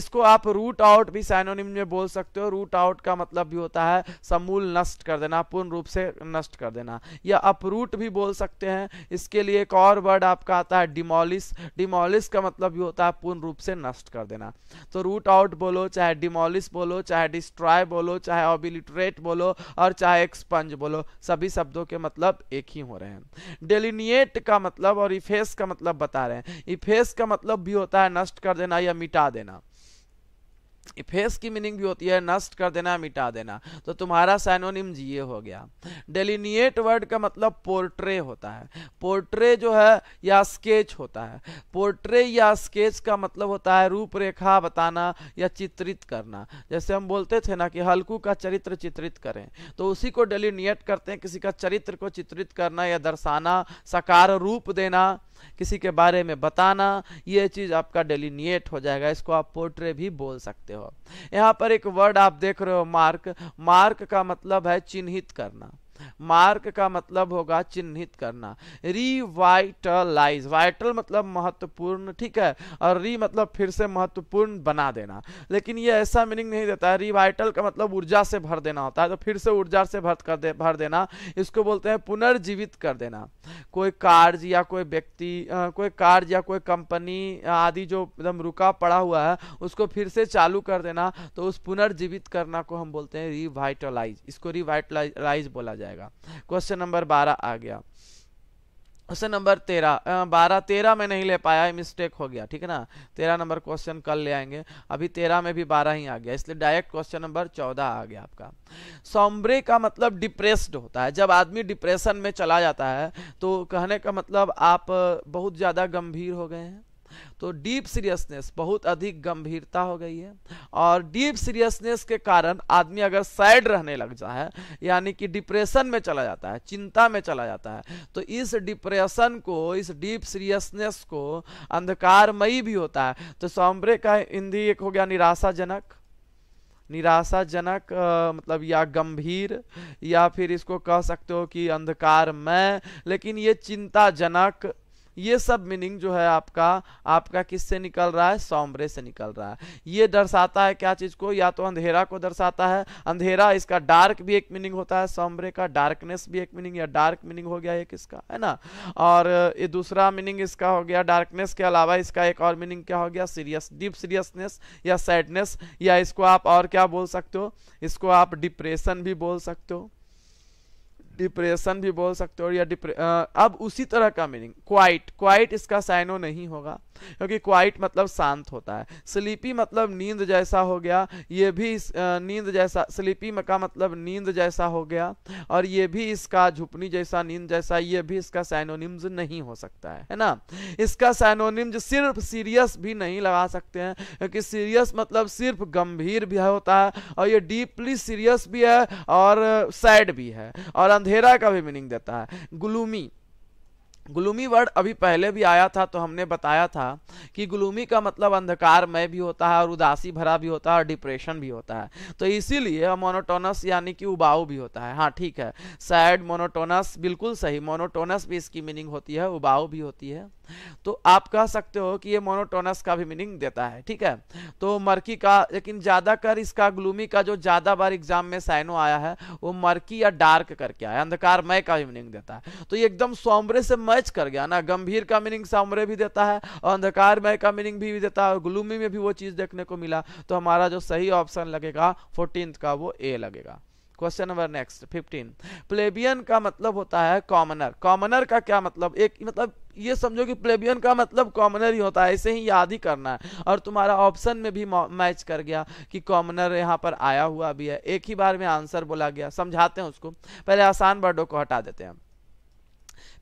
इसको आप रूट आउट भी साइनोनिम में बोल सकते हो रूट आउट का मतलब भी होता है समूल नष्ट कर देना पूर्ण रूप से नष्ट कर देना या अपरूट भी बोल सकते हैं इसके लिए एक और वर्ड आपका आता है डिमोलिस डिमोलिस का मतलब भी होता है पूर्ण रूप से नष्ट कर कर देना तो रूट आउट बोलो चाहे डिमोलिस बोलो चाहे डिस्ट्रॉय बोलो चाहे ऑबिलिटरेट बोलो और चाहे एक्सपंज बोलो सभी शब्दों के मतलब एक ही हो रहे हैं डेलिनिएट का मतलब और इफेस का मतलब बता रहे हैं इफेस का मतलब भी होता है नष्ट कर देना या मिटा देना इफेस की मीनिंग भी होती है नष्ट कर देना मिटा देना तो तुम्हारा साइनोनिम ये हो गया डेलिनिएट वर्ड का मतलब पोर्ट्रे होता है पोर्ट्रे जो है या स्केच होता है पोर्ट्रे या स्केच का मतलब होता है रूपरेखा बताना या चित्रित करना जैसे हम बोलते थे ना कि हल्कू का चरित्र चित्रित करें तो उसी को डेलिनिएट करते हैं किसी का चरित्र को चित्रित करना या दर्शाना साकार रूप देना किसी के बारे में बताना ये चीज़ आपका डेलिनिएट हो जाएगा इसको आप पोर्ट्रे भी बोल सकते हो यहाँ पर एक वर्ड आप देख रहे हो मार्क मार्क का मतलब है चिन्हित करना मार्क का मतलब होगा चिन्हित करना रिवाइटलाइज वाइटल मतलब महत्वपूर्ण ठीक है और री मतलब फिर से महत्वपूर्ण बना देना लेकिन ये ऐसा मीनिंग नहीं देता है रिवाइटल का मतलब ऊर्जा से भर देना होता है तो फिर से ऊर्जा से भर कर दे भर देना इसको बोलते हैं पुनर्जीवित कर देना कोई कार्य या कोई व्यक्ति कोई कार्य या कोई कंपनी आदि जो एकदम रुका पड़ा हुआ है उसको फिर से चालू कर देना तो उस पुनर्जीवित करना को हम बोलते हैं रिवाइटलाइज इसको रिवाइटलाइज बोला जाए जाएगा क्वेश्चन नंबर बारह आ गया क्वेश्चन नंबर तेरह बारह तेरह में नहीं ले पाया मिस्टेक हो गया ठीक है ना तेरह नंबर क्वेश्चन कल ले आएंगे अभी तेरह में भी बारह ही आ गया इसलिए डायरेक्ट क्वेश्चन नंबर चौदह आ गया आपका सॉम्ब्रे का मतलब डिप्रेस्ड होता है जब आदमी डिप्रेशन में चला जाता है तो कहने का मतलब आप बहुत ज़्यादा गंभीर हो गए हैं तो डीप सीरियसनेस बहुत अधिक गंभीरता हो गई है और डीप सीरियसनेस के कारण आदमी अगर सैड रहने लग जाए यानी कि डिप्रेशन में चला जाता है चिंता में चला जाता है तो इस डिप्रेशन को इस डीप सीरियसनेस को अंधकारमयी भी होता है तो सौम्रे का हिंदी एक हो गया निराशाजनक निराशाजनक मतलब या गंभीर या फिर इसको कह सकते हो कि अंधकार मैं लेकिन ये चिंताजनक ये सब मीनिंग जो है आपका आपका किससे निकल रहा है सौम्रे से निकल रहा है ये दर्शाता है क्या चीज़ को या तो अंधेरा को दर्शाता है अंधेरा इसका डार्क भी एक मीनिंग होता है सौम्रे का डार्कनेस भी एक मीनिंग या डार्क मीनिंग हो गया एक इसका है ना और ये दूसरा मीनिंग इसका हो गया डार्कनेस के अलावा इसका एक और मीनिंग क्या हो गया सीरियस डीप सीरियसनेस या सैडनेस या इसको आप और क्या बोल सकते हो इसको आप डिप्रेशन भी बोल सकते हो डिप्रेशन भी बोल सकते हो या डिप्रे अब उसी तरह का मीनिंग क्वाइट क्वाइट इसका साइनो नहीं होगा क्योंकि क्वाइट मतलब शांत होता है स्लीपी मतलब नींद जैसा हो गया ये भी नींद जैसा स्लीपी का मतलब नींद जैसा हो गया और ये भी इसका झुपनी जैसा नींद जैसा ये भी इसका साइनोनिम्स नहीं हो सकता है है ना इसका साइनोनिम्स सिर्फ सीरियस भी नहीं लगा सकते हैं क्योंकि सीरियस मतलब सिर्फ गंभीर भी होता है और ये डीपली सीरियस भी है और सैड भी है और अंधेर अंधेरा का भी मीनिंग देता है ग्लूमी ग्लूमी वर्ड अभी पहले भी आया था तो हमने बताया था कि ग्लूमी का मतलब अंधकारमय भी होता है और उदासी भरा भी होता है और डिप्रेशन भी होता है तो इसीलिए मोनोटोनस यानी कि उबाऊ भी होता है हाँ ठीक है सैड मोनोटोनस बिल्कुल सही मोनोटोनस भी इसकी मीनिंग होती है उबाऊ भी होती है तो आप कह सकते हो कि ये मोनोटोनस का भी मीनिंग देता है ठीक है तो मर्की का लेकिन ज़्यादातर इसका ग्लूमी का जो ज़्यादा बार एग्जाम में साइनो आया है वो मर्की या डार्क करके आया अंधकारमय का भी मीनिंग देता है तो ये एकदम सौम्रे से मैच कर गया ना गंभीर का मीनिंग सौम्रे भी देता है और अंधकारमय का मीनिंग भी, भी देता है और ग्लूमी में भी वो चीज़ देखने को मिला तो हमारा जो सही ऑप्शन लगेगा फोर्टीन का वो ए लगेगा क्वेश्चन नंबर नेक्स्ट 15 प्लेबियन का मतलब होता है कॉमनर कॉमनर का क्या मतलब एक मतलब ये समझो कि प्लेबियन का मतलब कॉमनर ही होता है ऐसे ही याद ही करना है और तुम्हारा ऑप्शन में भी मैच कर गया कि कॉमनर यहाँ पर आया हुआ भी है एक ही बार में आंसर बोला गया समझाते हैं उसको पहले आसान वर्डों को हटा देते हैं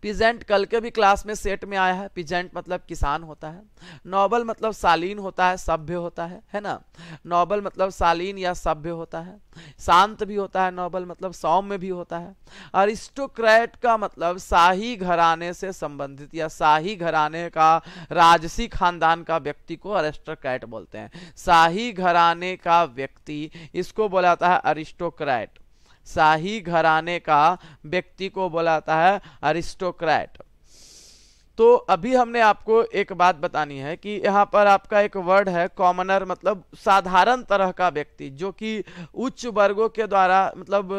पिजेंट कल के भी क्लास में सेट में आया है पिजेंट मतलब किसान होता है नॉबल मतलब शालीन होता है सभ्य होता है है ना नॉबल मतलब शालीन या सभ्य होता है शांत भी होता है नॉबल मतलब सौम्य भी होता है अरिस्टोक्रैट का मतलब शाही घराने से संबंधित या शाही घराने का राजसी खानदान का व्यक्ति को अरिस्टोक्रैट बोलते हैं शाही घराने का व्यक्ति इसको बोला जाता है अरिस्टोक्रैट शाही घराने का व्यक्ति को बोलाता है अरिस्टोक्रैट तो अभी हमने आपको एक बात बतानी है कि यहाँ पर आपका एक वर्ड है कॉमनर मतलब साधारण तरह का व्यक्ति जो कि उच्च वर्गों के द्वारा मतलब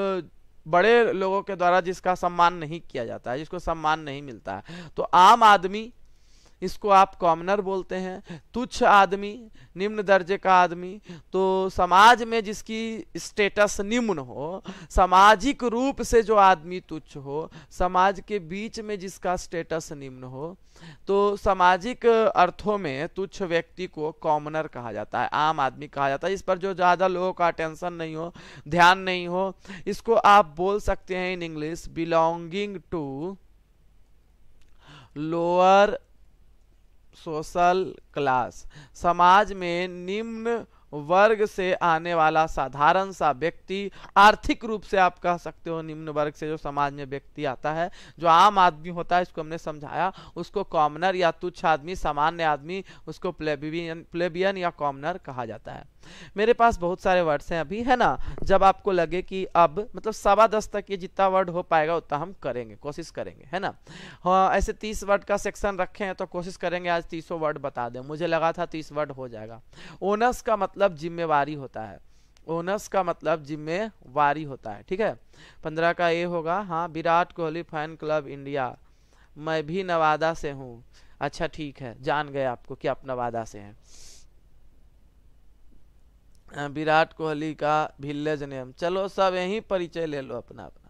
बड़े लोगों के द्वारा जिसका सम्मान नहीं किया जाता है जिसको सम्मान नहीं मिलता है तो आम आदमी इसको आप कॉमनर बोलते हैं तुच्छ आदमी निम्न दर्जे का आदमी तो समाज में जिसकी स्टेटस निम्न हो सामाजिक रूप से जो आदमी तुच्छ हो समाज के बीच में जिसका स्टेटस निम्न हो तो सामाजिक अर्थों में तुच्छ व्यक्ति को कॉमनर कहा जाता है आम आदमी कहा जाता है इस पर जो ज़्यादा लोगों का टेंशन नहीं हो ध्यान नहीं हो इसको आप बोल सकते हैं in English belonging to lower social class समाज में निम्न वर्ग से आने वाला साधारण सा व्यक्ति आर्थिक रूप से आप कह सकते हो निम्न वर्ग से जो समाज में व्यक्ति आता है जो आम आदमी होता है इसको हमने समझाया उसको कॉमनर या तुच्छ आदमी सामान्य आदमी उसको प्लेबियन प्लेबियन या कॉमनर कहा जाता है मेरे पास बहुत सारे वर्ड्स हैं अभी है ना जब आपको लगे कि अब मतलब सवा दस तक ये जितना वर्ड हो पाएगा उतना हम करेंगे कोशिश करेंगे है ना हाँ ऐसे तीस वर्ड का सेक्शन रखे हैं तो कोशिश करेंगे आज तीसों वर्ड बता दें मुझे लगा था तीस वर्ड हो जाएगा ओनर्स का मतलब मतलब जिम्मेवारी होता है ओनस का मतलब जिम्मेवारी होता है ठीक है पंद्रह का ए होगा हाँ Virat Kohli fan club India मैं भी नवादा से हूँ अच्छा ठीक है जान गए आपको कि आप नवादा से हैं विराट कोहली का विलेज नेम चलो सब यही परिचय ले लो अपना अपना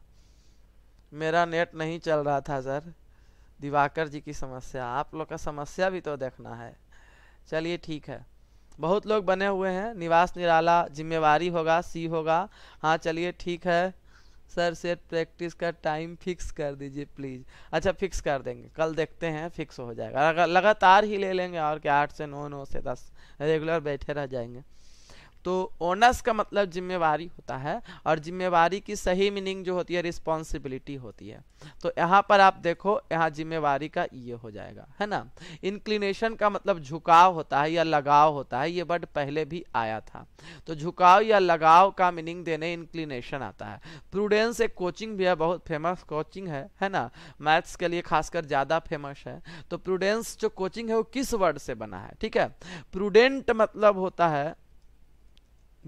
मेरा नेट नहीं चल रहा था सर दिवाकर जी की समस्या आप लोग का समस्या भी तो देखना है चलिए ठीक है बहुत लोग बने हुए हैं निवास निराला जिम्मेवारी होगा सी होगा हाँ चलिए ठीक है सर से प्रैक्टिस का टाइम फिक्स कर दीजिए प्लीज़ अच्छा फिक्स कर देंगे कल देखते हैं फिक्स हो जाएगा लगातार ही ले लेंगे और क्या आठ से नौ नौ से दस रेगुलर बैठे रह जाएंगे तो ओनस का मतलब जिम्मेवारी होता है और जिम्मेवारी की सही मीनिंग जो होती है रिस्पॉन्सिबिलिटी होती है तो यहाँ पर आप देखो यहाँ जिम्मेवारी का ये हो जाएगा है ना इंक्लिनेशन का मतलब झुकाव होता है या लगाव होता है ये वर्ड पहले भी आया था तो झुकाव या लगाव का मीनिंग देने इंक्लिनेशन आता है प्रूडेंस एक कोचिंग भी है बहुत फेमस कोचिंग है है ना मैथ्स के लिए खासकर ज़्यादा फेमस है तो प्रूडेंस जो कोचिंग है वो किस वर्ड से बना है ठीक है प्रूडेंट मतलब होता है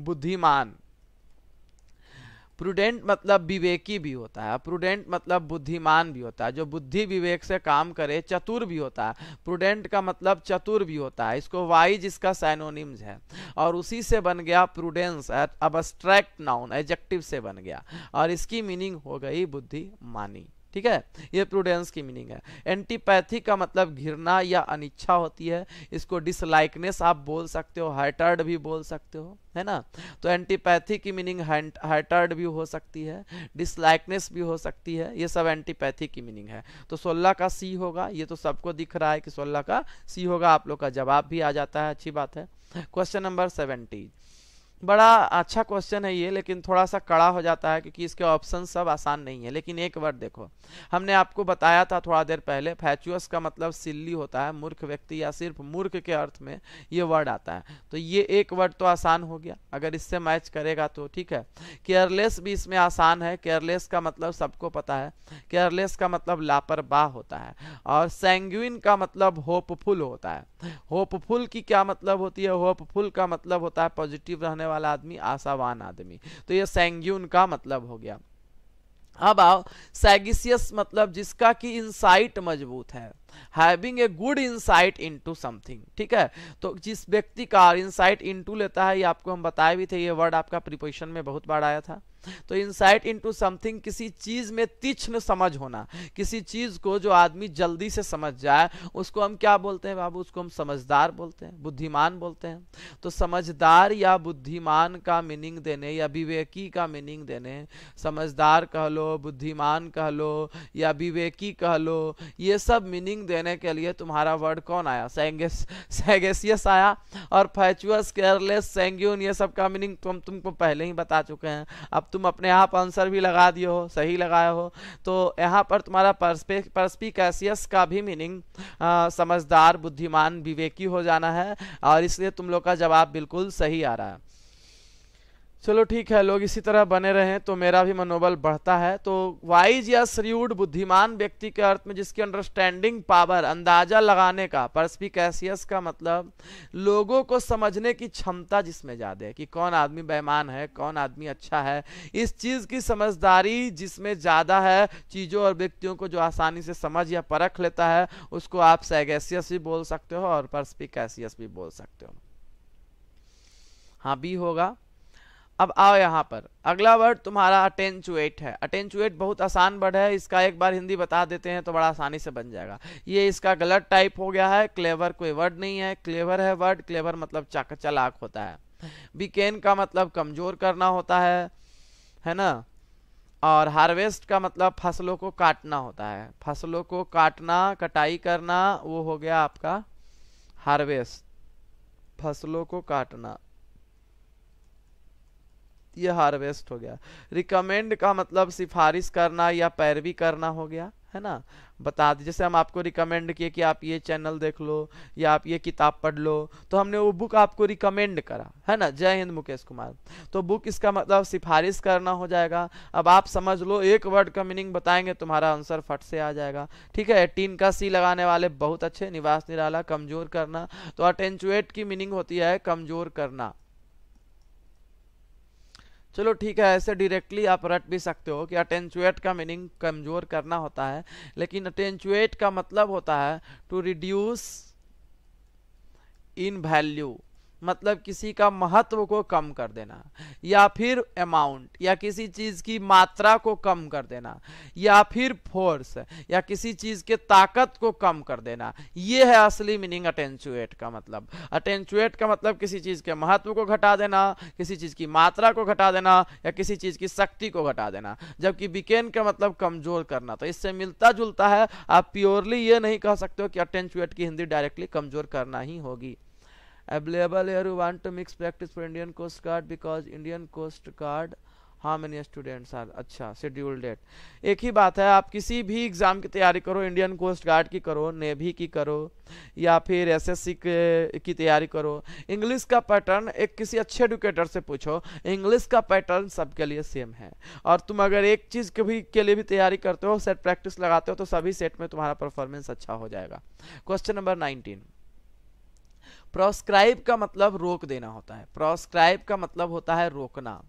बुद्धिमान प्रूडेंट मतलब विवेकी भी होता है प्रूडेंट मतलब बुद्धिमान भी होता है जो बुद्धि विवेक से काम करे चतुर भी होता है प्रूडेंट का मतलब चतुर भी होता है इसको वाइज इसका साइनोनिम्स है और उसी से बन गया प्रूडेंस अब एब्स्ट्रैक्ट नाउन एजेक्टिव से बन गया और इसकी मीनिंग हो गई बुद्धिमानी ठीक है ये प्रूडेंस की मीनिंग है एंटीपैथी का मतलब घिरना या अनिच्छा होती है इसको डिसलाइकनेस आप बोल सकते हो हाइटर्ड भी बोल सकते हो है ना तो एंटीपैथी की मीनिंग हाइटर्ड भी हो सकती है डिसलाइकनेस भी हो सकती है ये सब एंटीपैथी की मीनिंग है तो सोलह का सी होगा ये तो सबको दिख रहा है कि सोलह का सी होगा आप लोग का जवाब भी आ जाता है अच्छी बात है क्वेश्चन नंबर सेवेंटी बड़ा अच्छा क्वेश्चन है ये लेकिन थोड़ा सा कड़ा हो जाता है क्योंकि इसके ऑप्शन सब आसान नहीं है लेकिन एक बार देखो हमने आपको बताया था थोड़ा देर पहले फैचुअस का मतलब सिल्ली होता है मूर्ख व्यक्ति या सिर्फ मूर्ख के अर्थ में ये वर्ड आता है तो ये एक वर्ड तो आसान हो गया अगर इससे मैच करेगा तो ठीक है केयरलेस भी इसमें आसान है केयरलेस का मतलब सबको पता है केयरलेस का मतलब लापरवाह होता है और सेंग्यून का मतलब होपफुल होता है होपफुल की क्या मतलब होती है होपफुल का मतलब होता है पॉजिटिव रहने वाला आदमी आशावान आदमी तो ये सेंग्यून का मतलब हो गया अब आओ सैगिसियस मतलब जिसका कि इनसाइट मजबूत है having a good insight into something ठीक है तो जिस व्यक्ति का इंसाइट इनटू लेता है ये आपको हम बताए भी थे ये वर्ड आपका प्रिपोजिशन में बहुत बार आया था तो इनसाइट इनटू समथिंग किसी चीज में तीक्ष्ण समझ होना किसी चीज को जो आदमी जल्दी से समझ जाए उसको हम क्या बोलते हैं बाबू उसको हम समझदार बोलते हैं बुद्धिमान बोलते हैं तो समझदार या बुद्धिमान का मीनिंग देने या विवेकी का मीनिंग देने समझदार कह लो बुद्धिमान कह लो या विवेकी कह लो ये सब मीनिंग मीनिंग देने के लिए तुम्हारा वर्ड कौन आया सैंगेस आया और फैचुअस केयरलेस सेंग्यून ये सब का मीनिंग तुम तुमको पहले ही बता चुके हैं अब तुम अपने आप आंसर भी लगा दिए हो सही लगाए हो तो यहाँ पर तुम्हारा परस्पी कैसियस का भी मीनिंग समझदार बुद्धिमान विवेकी हो जाना है और इसलिए तुम लोग का जवाब बिल्कुल सही आ रहा है चलो ठीक है लोग इसी तरह बने रहे तो मेरा भी मनोबल बढ़ता है तो वाइज या श्रीयूड बुद्धिमान व्यक्ति के अर्थ में जिसकी अंडरस्टैंडिंग पावर अंदाजा लगाने का परस्पी कैसियस का मतलब लोगों को समझने की क्षमता जिसमें ज़्यादा है कि कौन आदमी बेमान है कौन आदमी अच्छा है इस चीज़ की समझदारी जिसमें ज़्यादा है चीज़ों और व्यक्तियों को जो आसानी से समझ या परख लेता है उसको आप सैगैसियस भी बोल सकते हो और परस्पिकैसियस भी बोल सकते हो हाँ बी होगा अब आओ यहाँ पर अगला वर्ड तुम्हारा अटेंचुएट है अटेंचुएट बहुत आसान वर्ड है इसका एक बार हिंदी बता देते हैं तो बड़ा आसानी से बन जाएगा ये इसका गलत टाइप हो गया है क्लेवर कोई वर्ड नहीं है क्लेवर है वर्ड क्लेवर मतलब चक चलाक होता है बीकेन का मतलब कमजोर करना होता है है ना और हार्वेस्ट का मतलब फसलों को काटना होता है फसलों को काटना कटाई करना वो हो गया आपका हार्वेस्ट फसलों को काटना ये हार्वेस्ट हो गया रिकमेंड का मतलब सिफारिश करना या पैरवी करना हो गया है ना बता दी जैसे हम आपको रिकमेंड किए कि आप ये चैनल देख लो या आप ये किताब पढ़ लो तो हमने वो बुक आपको रिकमेंड करा है ना जय हिंद मुकेश कुमार तो बुक इसका मतलब सिफारिश करना हो जाएगा अब आप समझ लो एक वर्ड का मीनिंग बताएंगे तुम्हारा आंसर फट से आ जाएगा ठीक है एटीन का सी लगाने वाले बहुत अच्छे निवास निराला कमजोर करना तो अटेंचुएट की मीनिंग होती है कमजोर करना चलो ठीक है ऐसे डायरेक्टली आप रट भी सकते हो कि अटेंचुएट का मीनिंग कमज़ोर करना होता है लेकिन अटेंचुएट का मतलब होता है टू रिड्यूस इन वैल्यू मतलब किसी का महत्व को कम कर देना या फिर अमाउंट या किसी चीज़ की मात्रा को कम कर देना या फिर फोर्स या किसी चीज़ के ताकत को कम कर देना ये है असली मीनिंग अटेंचुएट का मतलब अटेंचुएट का मतलब किसी चीज़ के महत्व को घटा देना किसी चीज़ की मात्रा को घटा देना या किसी चीज़ की शक्ति को घटा देना जबकि विकेन का मतलब कमज़ोर करना तो इससे मिलता जुलता है आप प्योरली ये नहीं कह सकते हो कि अटेंचुएट की हिंदी डायरेक्टली कमज़ोर करना ही होगी available here you want to mix practice for Indian coast guard because Indian coast guard how many students are अच्छा शेड्यूल डेट एक ही बात है आप किसी भी एग्ज़ाम की तैयारी करो इंडियन कोस्ट गार्ड की करो नेवी की करो या फिर एसएससी की तैयारी करो इंग्लिश का पैटर्न एक किसी अच्छे एडुकेटर से पूछो इंग्लिश का पैटर्न सबके लिए सेम है और तुम अगर एक चीज़ के भी के लिए भी तैयारी करते हो सेट प्रैक्टिस लगाते हो तो सभी सेट में तुम्हारा परफॉर्मेंस अच्छा हो जाएगा क्वेश्चन नंबर नाइनटीन प्रोस्क्राइब का मतलब रोक देना होता है प्रोस्क्राइब का मतलब होता है रोकना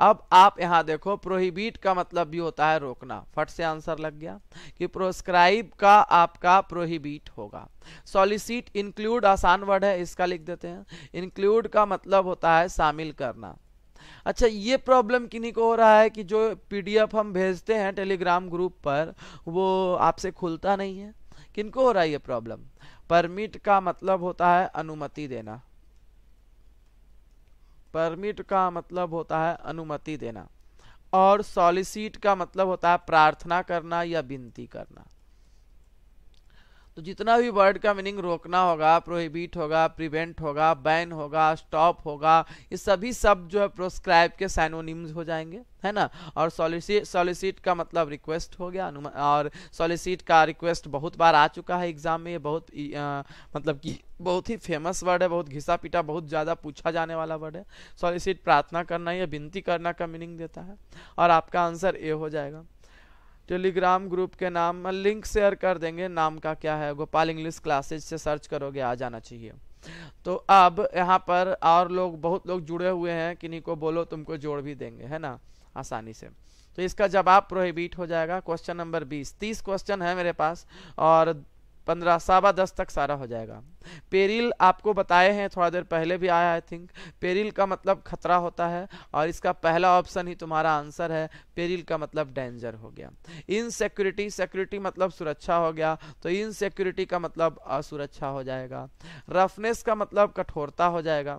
अब आप यहां देखो प्रोहिबिट का मतलब भी होता है रोकना फट से आंसर लग गया कि प्रोस्क्राइब का आपका प्रोहिबिट होगा सॉलिसिट इंक्लूड आसान वर्ड है इसका लिख देते हैं इंक्लूड का मतलब होता है शामिल करना अच्छा ये प्रॉब्लम किन्हीं को हो रहा है कि जो पीडीएफ हम भेजते हैं टेलीग्राम ग्रुप पर वो आपसे खुलता नहीं है किनको हो रहा है ये प्रॉब्लम परमिट का मतलब होता है अनुमति देना परमिट का मतलब होता है अनुमति देना और सॉलिसिट का मतलब होता है प्रार्थना करना या विनती करना तो जितना भी वर्ड का मीनिंग रोकना होगा प्रोहिबिट होगा प्रिवेंट होगा बैन होगा स्टॉप होगा ये सभी सब जो है प्रोस्क्राइब के सैनोनिम्स हो जाएंगे है ना और सॉलिसिट सॉलिसिट का मतलब रिक्वेस्ट हो गया और सॉलिसिट का रिक्वेस्ट बहुत बार आ चुका है एग्जाम में ये बहुत आ, मतलब कि बहुत ही फेमस वर्ड है बहुत घिसा पीटा बहुत ज़्यादा पूछा जाने वाला वर्ड है सॉलिसिट प्रार्थना करना या विनती करना का मीनिंग देता है और आपका आंसर ए हो जाएगा टेलीग्राम ग्रुप के नाम लिंक शेयर कर देंगे नाम का क्या है गोपाल इंग्लिश क्लासेज से सर्च करोगे आ जाना चाहिए तो अब यहाँ पर और लोग बहुत लोग जुड़े हुए हैं किन्हीं को बोलो तुमको जोड़ भी देंगे है ना आसानी से तो इसका जवाब प्रोहिबिट हो जाएगा क्वेश्चन नंबर बीस तीस क्वेश्चन है मेरे पास और पंद्रह सावा दस तक सारा हो जाएगा पेरिल आपको बताए हैं थोड़ा देर पहले भी आया आई थिंक पेरिल का मतलब खतरा होता है और इसका पहला ऑप्शन ही तुम्हारा आंसर है पेरिल का मतलब डेंजर हो गया इनसेक्योरिटी सिक्योरिटी मतलब सुरक्षा हो गया तो इनसेक्योरिटी का मतलब असुरक्षा हो जाएगा रफनेस का मतलब कठोरता हो जाएगा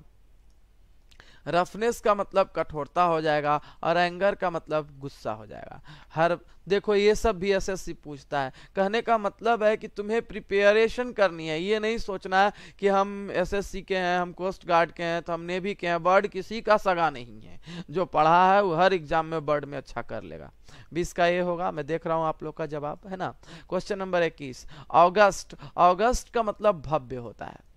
रफनेस का मतलब कठोरता हो जाएगा और एंगर का मतलब गुस्सा हो जाएगा हर देखो ये सब भी एस एस पूछता है कहने का मतलब है कि तुम्हें प्रिपेरेशन करनी है ये नहीं सोचना है कि हम एस एस सी के हैं हम कोस्ट गार्ड के हैं तो हम नेवी के हैं बर्ड किसी का सगा नहीं है जो पढ़ा है वो हर एग्जाम में बर्ड में अच्छा कर लेगा बीस का ये होगा मैं देख रहा हूँ आप लोग का जवाब है ना क्वेश्चन नंबर इक्कीस अगस्त अगस्त का मतलब भव्य होता है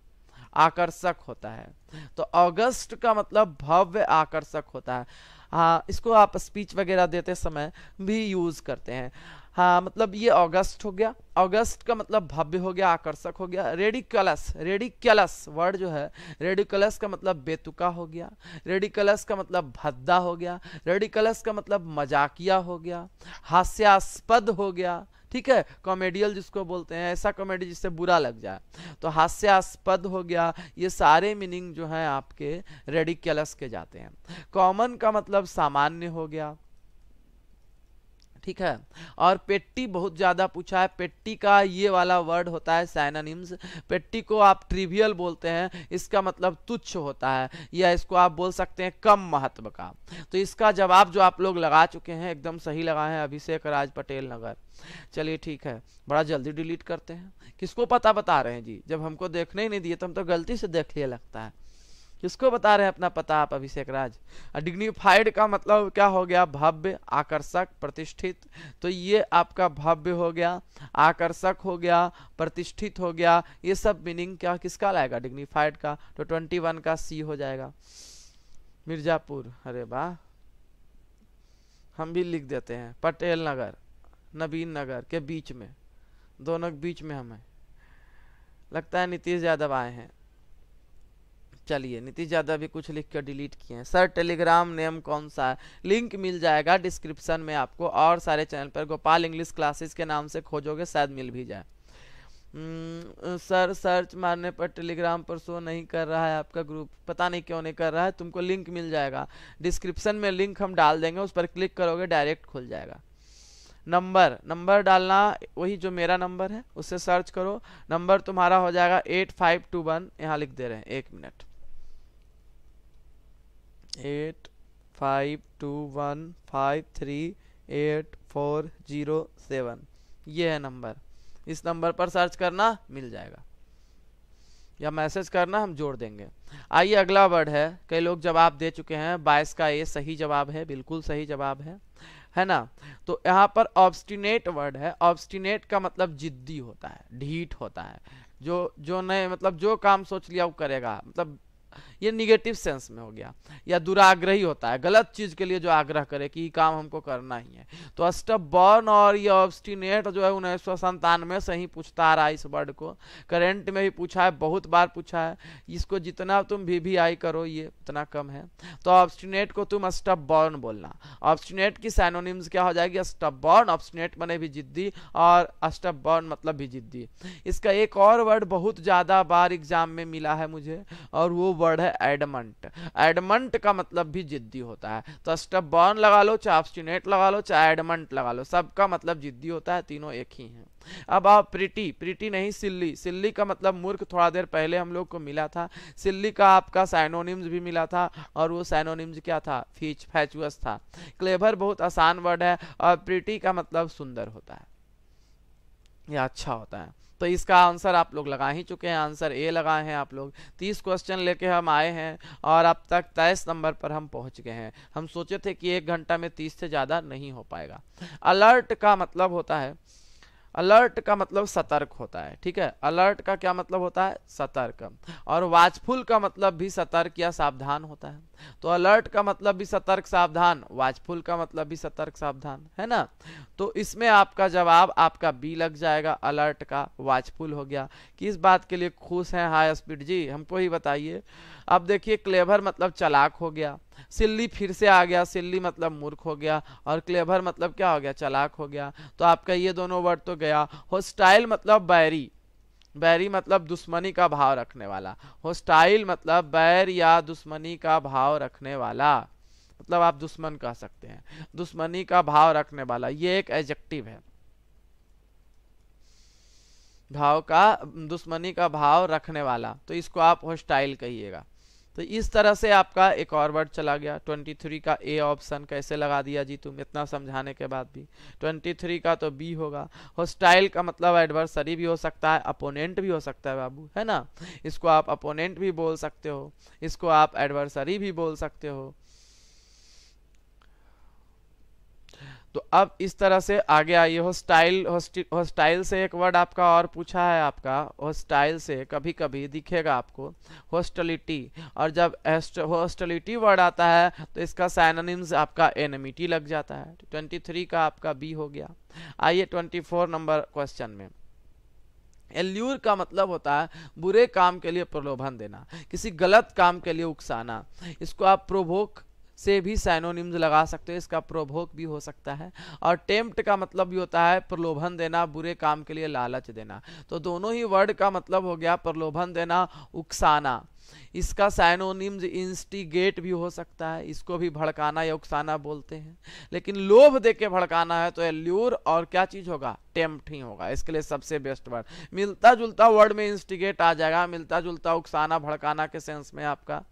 आकर्षक होता है तो अगस्त का मतलब भव्य आकर्षक होता है हाँ इसको आप स्पीच वगैरह देते समय भी यूज करते हैं हाँ मतलब ये अगस्त हो गया अगस्त का मतलब भव्य हो गया आकर्षक हो गया रेडिकलस रेडिकलस वर्ड जो है रेडिकलस का मतलब बेतुका हो गया रेडिकलस का मतलब भद्दा हो गया रेडिकलस का मतलब मजाकिया हो गया हास्यास्पद हो गया ठीक है कॉमेडियल जिसको बोलते हैं ऐसा कॉमेडी जिससे बुरा लग जाए तो हास्यास्पद हो गया ये सारे मीनिंग जो हैं आपके रेडिकलस के जाते हैं कॉमन का मतलब सामान्य हो गया ठीक है और पेट्टी बहुत ज़्यादा पूछा है पेट्टी का ये वाला वर्ड होता है साइनानिम्स पेट्टी को आप ट्रिवियल बोलते हैं इसका मतलब तुच्छ होता है या इसको आप बोल सकते हैं कम महत्व का तो इसका जवाब जो आप लोग लगा चुके हैं एकदम सही लगा है अभिषेक राज पटेल नगर चलिए ठीक है बड़ा जल्दी डिलीट करते हैं किसको पता बता रहे हैं जी जब हमको देखने ही नहीं दिए तो हम तो गलती से देख लिया लगता है किसको बता रहे हैं अपना पता आप अभिषेक राज डिग्निफाइड का मतलब क्या हो गया भव्य आकर्षक प्रतिष्ठित तो ये आपका भव्य हो गया आकर्षक हो गया प्रतिष्ठित हो गया ये सब मीनिंग क्या किसका लाएगा डिग्निफाइड का तो ट्वेंटी वन का सी हो जाएगा मिर्जापुर अरे वाह हम भी लिख देते हैं पटेल नगर नबीन नगर के बीच में दोनों के बीच में हम हैं लगता है नीतीश यादव आए हैं चलिए नीतीश यादव भी कुछ लिख कर डिलीट किए हैं सर टेलीग्राम नेम कौन सा है लिंक मिल जाएगा डिस्क्रिप्शन में आपको और सारे चैनल पर गोपाल इंग्लिश क्लासेस के नाम से खोजोगे शायद मिल भी जाए हम्म, सर सर्च मारने पर टेलीग्राम पर शो नहीं कर रहा है आपका ग्रुप पता नहीं क्यों नहीं कर रहा है तुमको लिंक मिल जाएगा डिस्क्रिप्शन में लिंक हम डाल देंगे उस पर क्लिक करोगे डायरेक्ट खुल जाएगा नंबर नंबर डालना वही जो मेरा नंबर है उससे सर्च करो नंबर तुम्हारा हो जाएगा एट फाइव टू वन यहाँ लिख दे रहे हैं एक minute eight five two one five three eight four zero seven ये है नंबर इस नंबर पर सर्च करना मिल जाएगा या मैसेज करना हम जोड़ देंगे आइए अगला वर्ड है कई लोग जवाब दे चुके हैं बाईस का ये सही जवाब है बिल्कुल सही जवाब है है ना तो यहाँ पर ऑब्स्टिनेट वर्ड है ऑब्स्टिनेट का मतलब जिद्दी होता है ढीठ होता है जो जो नए मतलब जो काम सोच लिया वो करेगा मतलब ये निगेटिव सेंस में हो गया या दुराग्रही होता है गलत चीज के लिए जो आग्रह करे कि काम हमको करना ही है तो अस्टप बर्न और ये ऑब्स्टिनेट जो है उन्नीस सौ संतानवे से ही पूछता रहा इस वर्ड को करेंट में भी पूछा है बहुत बार पूछा है इसको जितना तुम भी भी आई करो ये उतना कम है तो ऑब्स्टिनेट को तुम अस्टप बर्न बोलना ऑब्स्टिनेट की सैनोनिम्स क्या हो जाएगी अस्टप बर्न ऑब्स्टिनेट मैंने भी जिद्दी और अस्टप बर्न मतलब भी जिद्दी इसका एक और वर्ड बहुत ज़्यादा बार एग्जाम में मिला है मुझे और वो वर्ड है एडमंट एडमंट का मतलब भी जिद्दी होता है तो स्टप बॉर्न लगा लो चाहे ऑब्स्टिनेट लगा लो चाहे एडमंट लगा लो सबका मतलब जिद्दी होता है तीनों एक ही हैं अब आप प्रिटी प्रिटी नहीं सिल्ली सिल्ली का मतलब मूर्ख थोड़ा देर पहले हम लोग को मिला था सिल्ली का आपका साइनोनिम्स भी मिला था और वो साइनोनिम्स क्या था फीच फैचुअस था क्लेवर बहुत आसान वर्ड है और प्रिटी का मतलब सुंदर होता है या अच्छा होता है तो इसका आंसर आप लोग लगा ही चुके हैं आंसर ए लगाए हैं आप लोग तीस क्वेश्चन लेके हम आए हैं और अब तक तेईस नंबर पर हम पहुंच गए हैं हम सोचे थे कि एक घंटा में तीस से ज़्यादा नहीं हो पाएगा अलर्ट का मतलब होता है अलर्ट का मतलब सतर्क होता है ठीक है अलर्ट का क्या मतलब होता है सतर्क और वाचफुल का मतलब भी सतर्क या सावधान होता है तो अलर्ट का मतलब भी सतर्क सावधान वाचफुल का मतलब भी सतर्क सावधान है ना तो इसमें आपका जवाब आपका बी लग जाएगा अलर्ट का वाचफुल हो गया किस बात के लिए खुश हैं हाई स्पीड जी हमको ही बताइए अब देखिए क्लेवर मतलब चलाक हो गया सिल्ली फिर से आ गया सिल्ली मतलब मूर्ख हो गया और क्लेवर मतलब क्या हो गया चलाक हो गया तो आपका ये दोनों वर्ड तो गया होस्टाइल मतलब बैरी बैरी मतलब दुश्मनी का भाव रखने वाला होस्टाइल मतलब बैर या दुश्मनी का भाव रखने वाला मतलब आप दुश्मन कह सकते हैं दुश्मनी का भाव रखने वाला ये एक एजेक्टिव है भाव का दुश्मनी का भाव रखने वाला तो इसको आप होस्टाइल कहिएगा तो इस तरह से आपका एक और वर्ड चला गया 23 का ए ऑप्शन कैसे लगा दिया जी तुम इतना समझाने के बाद भी 23 का तो बी होगा होस्टाइल का मतलब एडवर्सरी भी हो सकता है अपोनेंट भी हो सकता है बाबू है ना इसको आप अपोनेंट भी बोल सकते हो इसको आप एडवर्सरी भी बोल सकते हो तो अब इस तरह से आगे आइए होस्टाइल होस्टाइल से एक वर्ड आपका और पूछा है आपका होस्टाइल से कभी कभी दिखेगा आपको होस्टलिटी और जब होस्टलिटी वर्ड आता है तो इसका सैनोनिम्स आपका एनमिटी लग जाता है ट्वेंटी तो थ्री का आपका बी हो गया आइए ट्वेंटी फोर नंबर क्वेश्चन में एल्यूर का मतलब होता है बुरे काम के लिए प्रलोभन देना किसी गलत काम के लिए उकसाना इसको आप प्रोभोक से भी साइनोनिम्स लगा सकते हो इसका प्रोभोक भी हो सकता है और टेम्प्ट का मतलब भी होता है प्रलोभन देना बुरे काम के लिए लालच देना तो दोनों ही वर्ड का मतलब हो गया प्रलोभन देना उकसाना इसका साइनोनिम्स इंस्टिगेट भी हो सकता है इसको भी भड़काना या उकसाना बोलते हैं लेकिन लोभ दे के भड़काना है तो एल्यूर और क्या चीज़ होगा टेम्प्ट ही होगा इसके लिए सबसे बेस्ट वर्ड मिलता जुलता वर्ड में इंस्टिगेट आ जाएगा मिलता जुलता उकसाना भड़काना के सेंस में आपका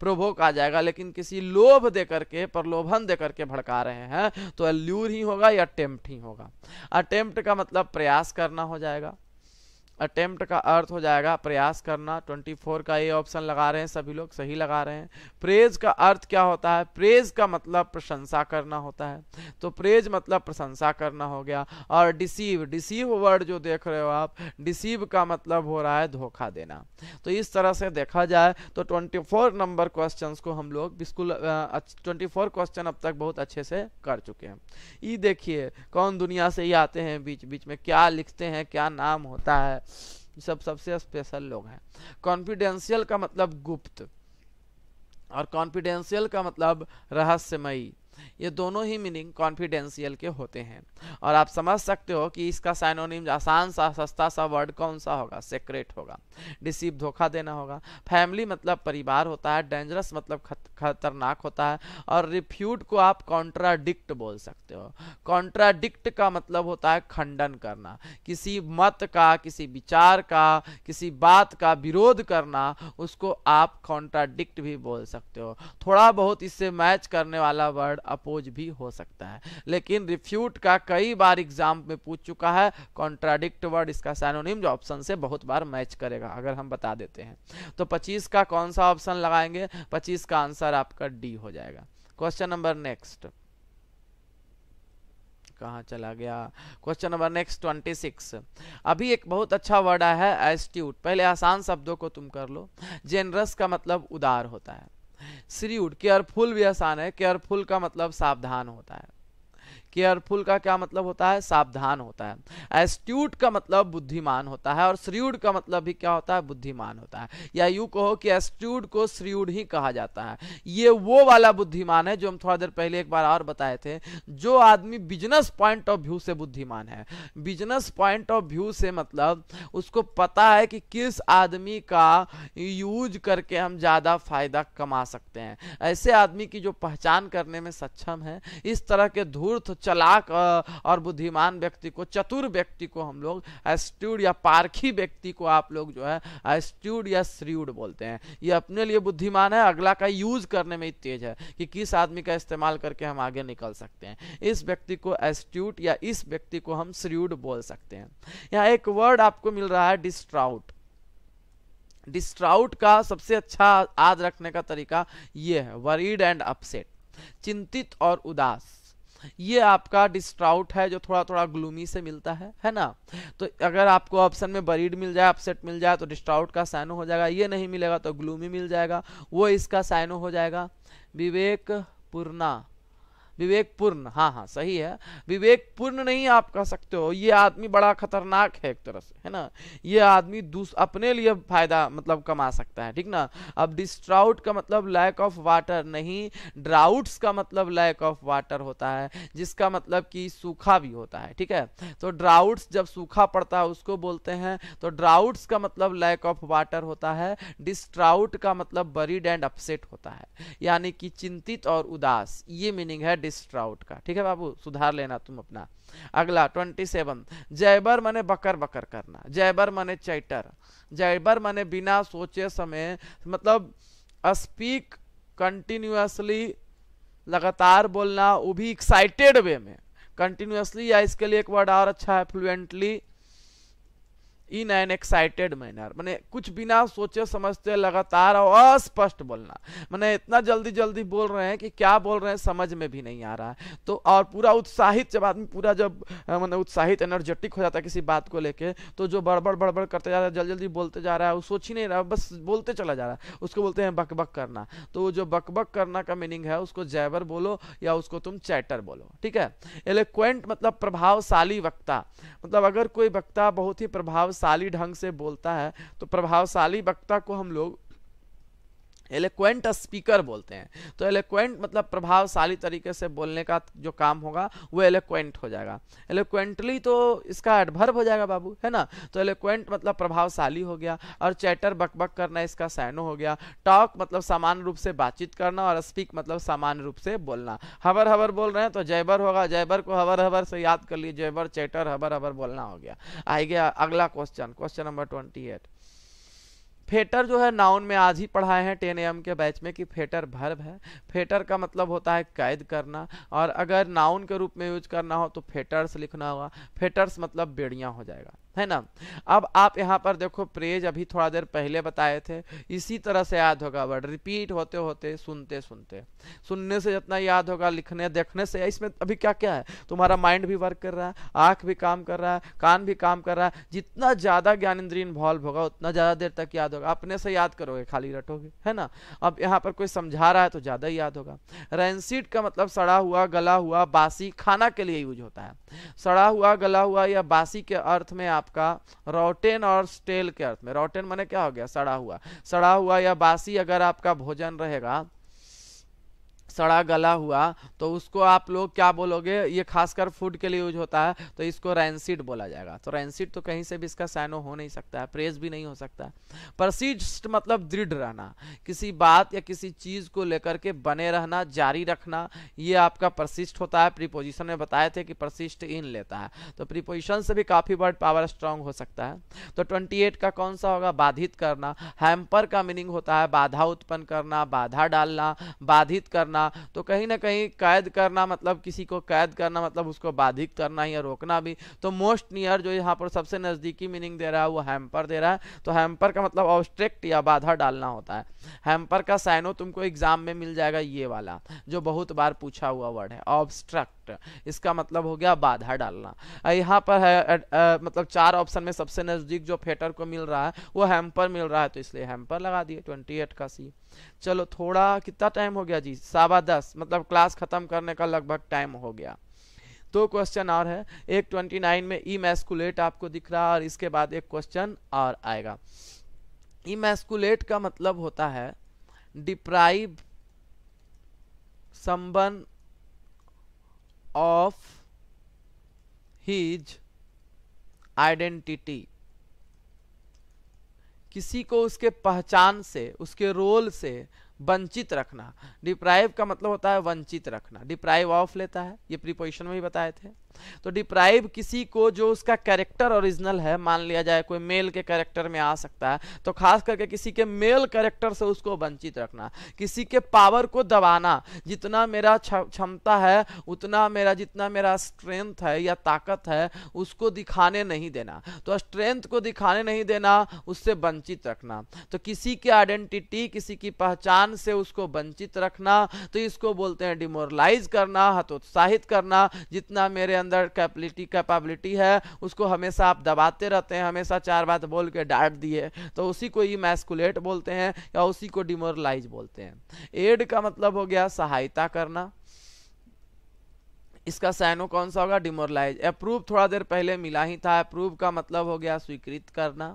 प्रोभोक आ जाएगा लेकिन किसी लोभ दे करके प्रलोभन दे करके भड़का रहे हैं तो एल्यूर ही होगा या अटेम्प्ट ही होगा अटेम्प्ट का मतलब प्रयास करना हो जाएगा अटेम्प्ट का अर्थ हो जाएगा प्रयास करना 24 का ये ऑप्शन लगा रहे हैं सभी लोग सही लगा रहे हैं प्रेज का अर्थ क्या होता है प्रेज का मतलब प्रशंसा करना होता है तो प्रेज मतलब प्रशंसा करना हो गया और डिसीव डिसीव वर्ड जो देख रहे हो आप डिसीव का मतलब हो रहा है धोखा देना तो इस तरह से देखा जाए तो फोर नंबर क्वेश्चन को हम लोग बिल्कुल ट्वेंटी क्वेश्चन अब तक बहुत अच्छे से कर चुके हैं ये देखिए कौन दुनिया से ही आते हैं बीच बीच में क्या लिखते हैं क्या नाम होता है सब सबसे स्पेशल लोग हैं कॉन्फिडेंशियल का मतलब गुप्त और कॉन्फिडेंशियल का मतलब रहस्यमयी ये दोनों ही मीनिंग कॉन्फिडेंशियल के होते हैं और आप समझ सकते हो कि इसका साइनोनिम आसान सा सस्ता सा वर्ड कौन सा होगा सेक्रेट होगा डिसीव धोखा देना होगा फैमिली मतलब परिवार होता है डेंजरस मतलब खतरनाक होता है और रिफ्यूट को आप कॉन्ट्राडिक्ट बोल सकते हो कॉन्ट्राडिक्ट का मतलब होता है खंडन करना किसी मत का किसी विचार का किसी बात का विरोध करना उसको आप कॉन्ट्राडिक्ट भी बोल सकते हो थोड़ा बहुत इससे मैच करने वाला वर्ड अपोज भी हो सकता है लेकिन रिफ्यूट का कई बार एग्जाम में पूछ चुका है कॉन्ट्राडिक्ट वर्ड इसका सैनोनिम जो ऑप्शन से बहुत बार मैच करेगा अगर हम बता देते हैं तो पच्चीस का कौन सा ऑप्शन लगाएंगे पच्चीस का आंसर आपका डी हो जाएगा क्वेश्चन नंबर नेक्स्ट कहा चला गया question number next twenty six अभी एक बहुत अच्छा वर्ड आया है एस्ट्यूट पहले आसान शब्दों को तुम कर लो जेनरस का मतलब उदार होता है श्री उड केयरफुल भी आसान है केयरफुल का मतलब सावधान होता है केयरफुल का क्या मतलब होता है सावधान होता है एस्ट्यूट का मतलब बुद्धिमान होता है और श्रीयुड का मतलब भी क्या होता है बुद्धिमान होता है या यू कहो कि एस्ट्यूड को श्रीयुड ही कहा जाता है ये वो वाला बुद्धिमान है जो हम थोड़ा देर पहले एक बार और बताए थे जो आदमी बिजनेस पॉइंट ऑफ व्यू से बुद्धिमान है बिजनेस पॉइंट ऑफ व्यू से मतलब उसको पता है कि किस आदमी का यूज करके हम ज़्यादा फायदा कमा सकते हैं ऐसे आदमी की जो पहचान करने में सक्षम है इस तरह के धूर्त चलाक और बुद्धिमान व्यक्ति को चतुर व्यक्ति को हम लोग एस्ट्यूड या पारखी व्यक्ति को आप लोग जो है एस्ट्यूड या श्रीउड बोलते हैं ये अपने लिए बुद्धिमान है अगला का यूज करने में तेज है कि किस आदमी का इस्तेमाल करके हम आगे निकल सकते हैं इस व्यक्ति को एस्ट्यूट या इस व्यक्ति को हम श्रीउड बोल सकते हैं यहाँ एक वर्ड आपको मिल रहा है डिस्ट्राउट डिस्ट्राउट का सबसे अच्छा याद रखने का तरीका ये है वरीड एंड अपसेट चिंतित और उदास ये आपका डिस्ट्राउट है जो थोड़ा थोड़ा ग्लूमी से मिलता है है ना तो अगर आपको ऑप्शन में बरीड मिल जाए अपसेट मिल जाए तो डिस्ट्राउट का साइनो हो जाएगा ये नहीं मिलेगा तो ग्लूमी मिल जाएगा वो इसका साइनो हो जाएगा विवेक पूर्णा विवेकपूर्ण हाँ हाँ सही है विवेकपूर्ण नहीं आप कह सकते हो ये आदमी बड़ा खतरनाक है एक तरह से है ना ये आदमी दूस अपने लिए फायदा मतलब कमा सकता है ठीक ना अब डिस्ट्राउट का मतलब लैक ऑफ वाटर नहीं ड्राउट्स का मतलब लैक ऑफ वाटर होता है जिसका मतलब कि सूखा भी होता है ठीक है तो ड्राउट्स जब सूखा पड़ता है उसको बोलते हैं तो ड्राउट्स का मतलब लैक ऑफ वाटर होता है डिस्ट्राउट का मतलब बरीड एंड अपसेट होता है यानी कि चिंतित और उदास ये मीनिंग है डिस ट्राउट का ठीक है बाबू सुधार लेना तुम अपना अगला ट्वेंटी सेवन जयबर मने बकर बकर करना जयबर मने चैटर जयबर मने बिना सोचे समय मतलब स्पीक कंटिन्यूसली लगातार बोलना वो भी एक्साइटेड वे में कंटिन्यूसली या इसके लिए एक वर्ड और अच्छा है fluently in an excited manner मैंने कुछ बिना सोचे समझते लगातार और अस्पष्ट बोलना मैंने इतना जल्दी जल्दी बोल रहे हैं कि क्या बोल रहे हैं समझ में भी नहीं आ रहा है तो और पूरा उत्साहित जब आदमी पूरा जब मैंने मतलब उत्साहित एनर्जेटिक हो जाता है किसी बात को लेके तो जो बड़बड़ बड़बड़ करते जा रहा है जल्दी जल्दी बोलते जा रहा है वो सोच ही नहीं रहा बस बोलते चला जा रहा है उसको बोलते हैं बकबक करना तो वो जो बकबक करना का मीनिंग है उसको जैवर बोलो या उसको तुम चैटर बोलो ठीक है एलोक्वेंट मतलब प्रभावशाली वक्ता मतलब अगर कोई वक्ता बहुत ही प्रभावशाली प्रभावशाली ढंग से बोलता है तो प्रभावशाली वक्ता को हम लोग एलोक्वेंट स्पीकर बोलते हैं तो एलोक्वेंट मतलब प्रभावशाली तरीके से बोलने का जो काम होगा वो एलोक्वेंट हो जाएगा एलोक्वेंटली तो इसका एडभर्व हो जाएगा बाबू है ना तो एलोक्वेंट मतलब प्रभावशाली हो गया और चैटर बकबक करना इसका सैनो हो गया टॉक मतलब सामान्य रूप से बातचीत करना और स्पीक मतलब सामान्य रूप से बोलना हवर हवर बोल रहे हैं तो जयबर होगा जयबर को हवर हवर से याद कर लिए जयबर चैटर हवर हवर बोलना हो गया आई गया अगला question question number twenty fetter जो है नाउन में आज ही पढ़ाए हैं टेन एम के बैच में कि फेटर भर्ब है फेटर का मतलब होता है कैद करना और अगर नाउन के रूप में यूज करना हो तो फेटर्स लिखना होगा फेटर्स मतलब बेड़ियाँ हो जाएगा है ना अब आप यहाँ पर देखो प्रेज अभी थोड़ा देर पहले बताए थे इसी तरह से याद होगा वर्ड रिपीट होते होते सुनते सुनते सुनने से जितना याद होगा लिखने देखने से इसमें अभी क्या क्या है तुम्हारा माइंड भी वर्क कर रहा है आँख भी काम कर रहा है कान भी काम कर रहा है जितना ज़्यादा ज्ञान इंद्रिय इन्वॉल्व होगा उतना ज़्यादा देर तक याद होगा अपने से याद करोगे खाली रटोगे है ना अब यहाँ पर कोई समझा रहा है तो ज़्यादा ही याद होगा रेंसिड का मतलब सड़ा हुआ गला हुआ बासी खाना के लिए यूज होता है सड़ा हुआ गला हुआ या बासी के अर्थ में आप आपका रोटेन और स्टेल के अर्थ में रोटेन मैंने क्या हो गया सड़ा हुआ सड़ा हुआ या बासी अगर आपका भोजन रहेगा सड़ा गला हुआ तो उसको आप लोग क्या बोलोगे ये खासकर फूड के लिए यूज होता है तो इसको रैनसिड बोला जाएगा तो रैनसिड तो कहीं से भी इसका सैनो हो नहीं सकता है प्रेस भी नहीं हो सकता परसिस्ट मतलब दृढ़ रहना किसी बात या किसी चीज़ को लेकर के बने रहना जारी रखना ये आपका परसिस्ट होता है प्रीपोजिशन में बताए थे कि परसिस्ट इन लेता है तो प्रीपोजिशन से भी काफ़ी वर्ड पावर स्ट्रांग हो सकता है तो ट्वेंटी का कौन सा होगा बाधित करना हैम्पर का मीनिंग होता है बाधा उत्पन्न करना बाधा डालना बाधित करना करना तो कहीं ना कहीं कैद करना मतलब किसी को कैद करना मतलब उसको बाधित करना या रोकना भी तो मोस्ट नियर जो यहाँ पर सबसे नज़दीकी मीनिंग दे रहा है वो हैम्पर दे रहा है तो हैम्पर का मतलब ऑब्स्ट्रेक्ट या बाधा डालना होता है हैम्पर का साइनो तुमको एग्जाम में मिल जाएगा ये वाला जो बहुत बार पूछा हुआ वर्ड है ऑब्स्ट्रक्ट इसका मतलब हो गया बाधा डालना यहाँ पर है आ, आ, मतलब चार ऑप्शन में सबसे नज़दीक जो फेटर को मिल रहा है वो हैम्पर मिल रहा है तो इसलिए हैम्पर लगा दिए ट्वेंटी एट का सी चलो थोड़ा कितना टाइम हो गया जी सावा दस मतलब क्लास ख़त्म करने का लगभग टाइम हो गया दो क्वेश्चन और है एक ट्वेंटी नाइन में ई मैस्कुलेट आपको दिख रहा है और इसके बाद एक क्वेश्चन और आएगा ई मैस्कुलेट का मतलब होता है deprive someone of his identity किसी को उसके पहचान से उसके रोल से वंचित रखना डिप्राइव का मतलब होता है वंचित रखना डिप्राइव ऑफ लेता है ये प्रीपोजिशन में भी बताए थे तो डिप्राइव किसी को जो उसका कैरेक्टर ओरिजिनल है मान लिया जाए कोई मेल के कैरेक्टर में आ सकता है तो खास करके किसी के मेल कैरेक्टर से उसको वंचित रखना किसी के पावर को दबाना जितना मेरा क्षमता है उतना मेरा जितना मेरा स्ट्रेंथ है या ताकत है उसको दिखाने नहीं देना तो स्ट्रेंथ को दिखाने नहीं देना उससे वंचित रखना तो किसी की आइडेंटिटी किसी की पहचान से उसको वंचित रखना तो इसको बोलते हैं डिमोरलाइज करना हतोत्साहित करना जितना मेरे अंदर कैपिलिटी कैपेबिलिटी है उसको हमेशा आप दबाते रहते हैं हमेशा चार बात बोल के डांट दिए तो उसी को ही मैस्कुलेट बोलते हैं या उसी को डिमोरलाइज बोलते हैं एड का मतलब हो गया सहायता करना इसका साइनो कौन सा होगा डिमोरलाइज अप्रूव थोड़ा देर पहले मिला ही था अप्रूव का मतलब हो गया स्वीकृत करना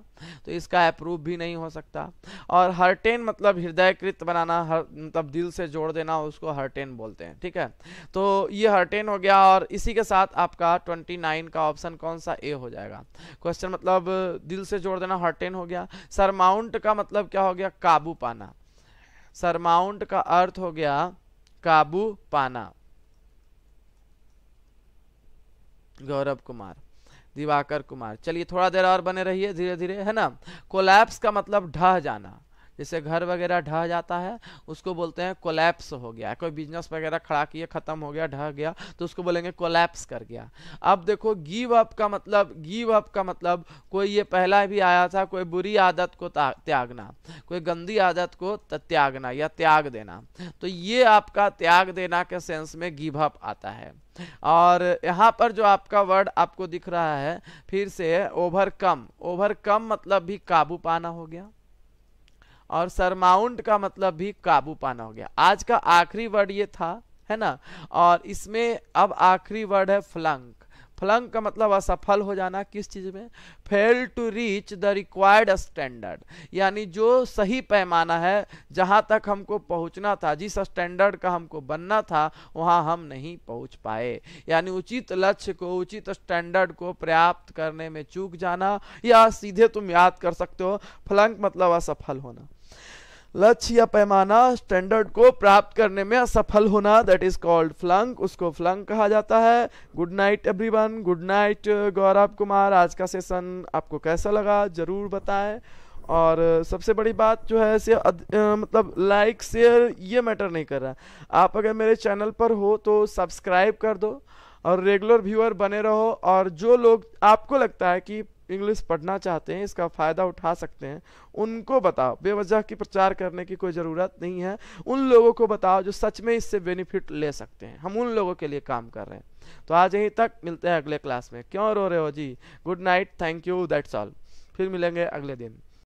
तो इसका अप्रूव भी नहीं हो सकता और हर्टेन मतलब हृदयकृत बनाना हर मतलब दिल से जोड़ देना उसको हर्टेन बोलते हैं ठीक है तो ये हर्टेन हो गया और इसी के साथ आपका ट्वेंटी नाइन का ऑप्शन कौन सा ए हो जाएगा क्वेश्चन मतलब दिल से जोड़ देना हर्टेन हो गया सरमाउंट का मतलब क्या हो गया काबू पाना सरमाउंट का अर्थ हो गया काबू पाना गौरव कुमार दिवाकर कुमार चलिए थोड़ा देर और बने रहिए धीरे धीरे है ना कोलैप्स का मतलब ढह जाना जैसे घर वगैरह ढह जाता है उसको बोलते हैं कोलैप्स हो गया कोई बिजनेस वगैरह खड़ा किया ख़त्म हो गया ढह गया तो उसको बोलेंगे कोलैप्स कर गया अब देखो गिव अप का मतलब गिव अप का मतलब कोई ये पहला भी आया था कोई बुरी आदत को त्यागना कोई गंदी आदत को त्यागना या त्याग देना तो ये आपका त्याग देना के सेंस में गिव अप आता है और यहाँ पर जो आपका वर्ड आपको दिख रहा है फिर से ओवरकम ओवरकम मतलब भी काबू पाना हो गया और सरमाउंट का मतलब भी काबू पाना हो गया आज का आखिरी वर्ड ये था है ना और इसमें अब आखिरी वर्ड है फ्लंक फ्लंक का मतलब असफल हो जाना किस चीज़ में fail to reach the required standard यानी जो सही पैमाना है जहां तक हमको पहुंचना था जिस स्टैंडर्ड का हमको बनना था वहां हम नहीं पहुंच पाए यानी उचित लक्ष्य को उचित स्टैंडर्ड को पर्याप्त करने में चूक जाना या सीधे तुम याद कर सकते हो फ्लंक मतलब असफल होना लक्ष्य या पैमाना स्टैंडर्ड को प्राप्त करने में असफल होना दैट इज कॉल्ड फ्लंक उसको फ्लंक कहा जाता है good night everyone good night Gaurav Kumar आज का सेशन आपको कैसा लगा ज़रूर बताएं और सबसे बड़ी बात जो है से अद, मतलब लाइक शेयर ये मैटर नहीं कर रहा आप अगर मेरे चैनल पर हो तो सब्सक्राइब कर दो और रेगुलर व्यूअर बने रहो और जो लोग आपको लगता है कि इंग्लिश पढ़ना चाहते हैं इसका फ़ायदा उठा सकते हैं उनको बताओ बेवजह की प्रचार करने की कोई ज़रूरत नहीं है उन लोगों को बताओ जो सच में इससे बेनिफिट ले सकते हैं हम उन लोगों के लिए काम कर रहे हैं तो आज यहीं तक मिलते हैं अगले क्लास में क्यों रो रहे हो जी good night thank you that's all फिर मिलेंगे अगले दिन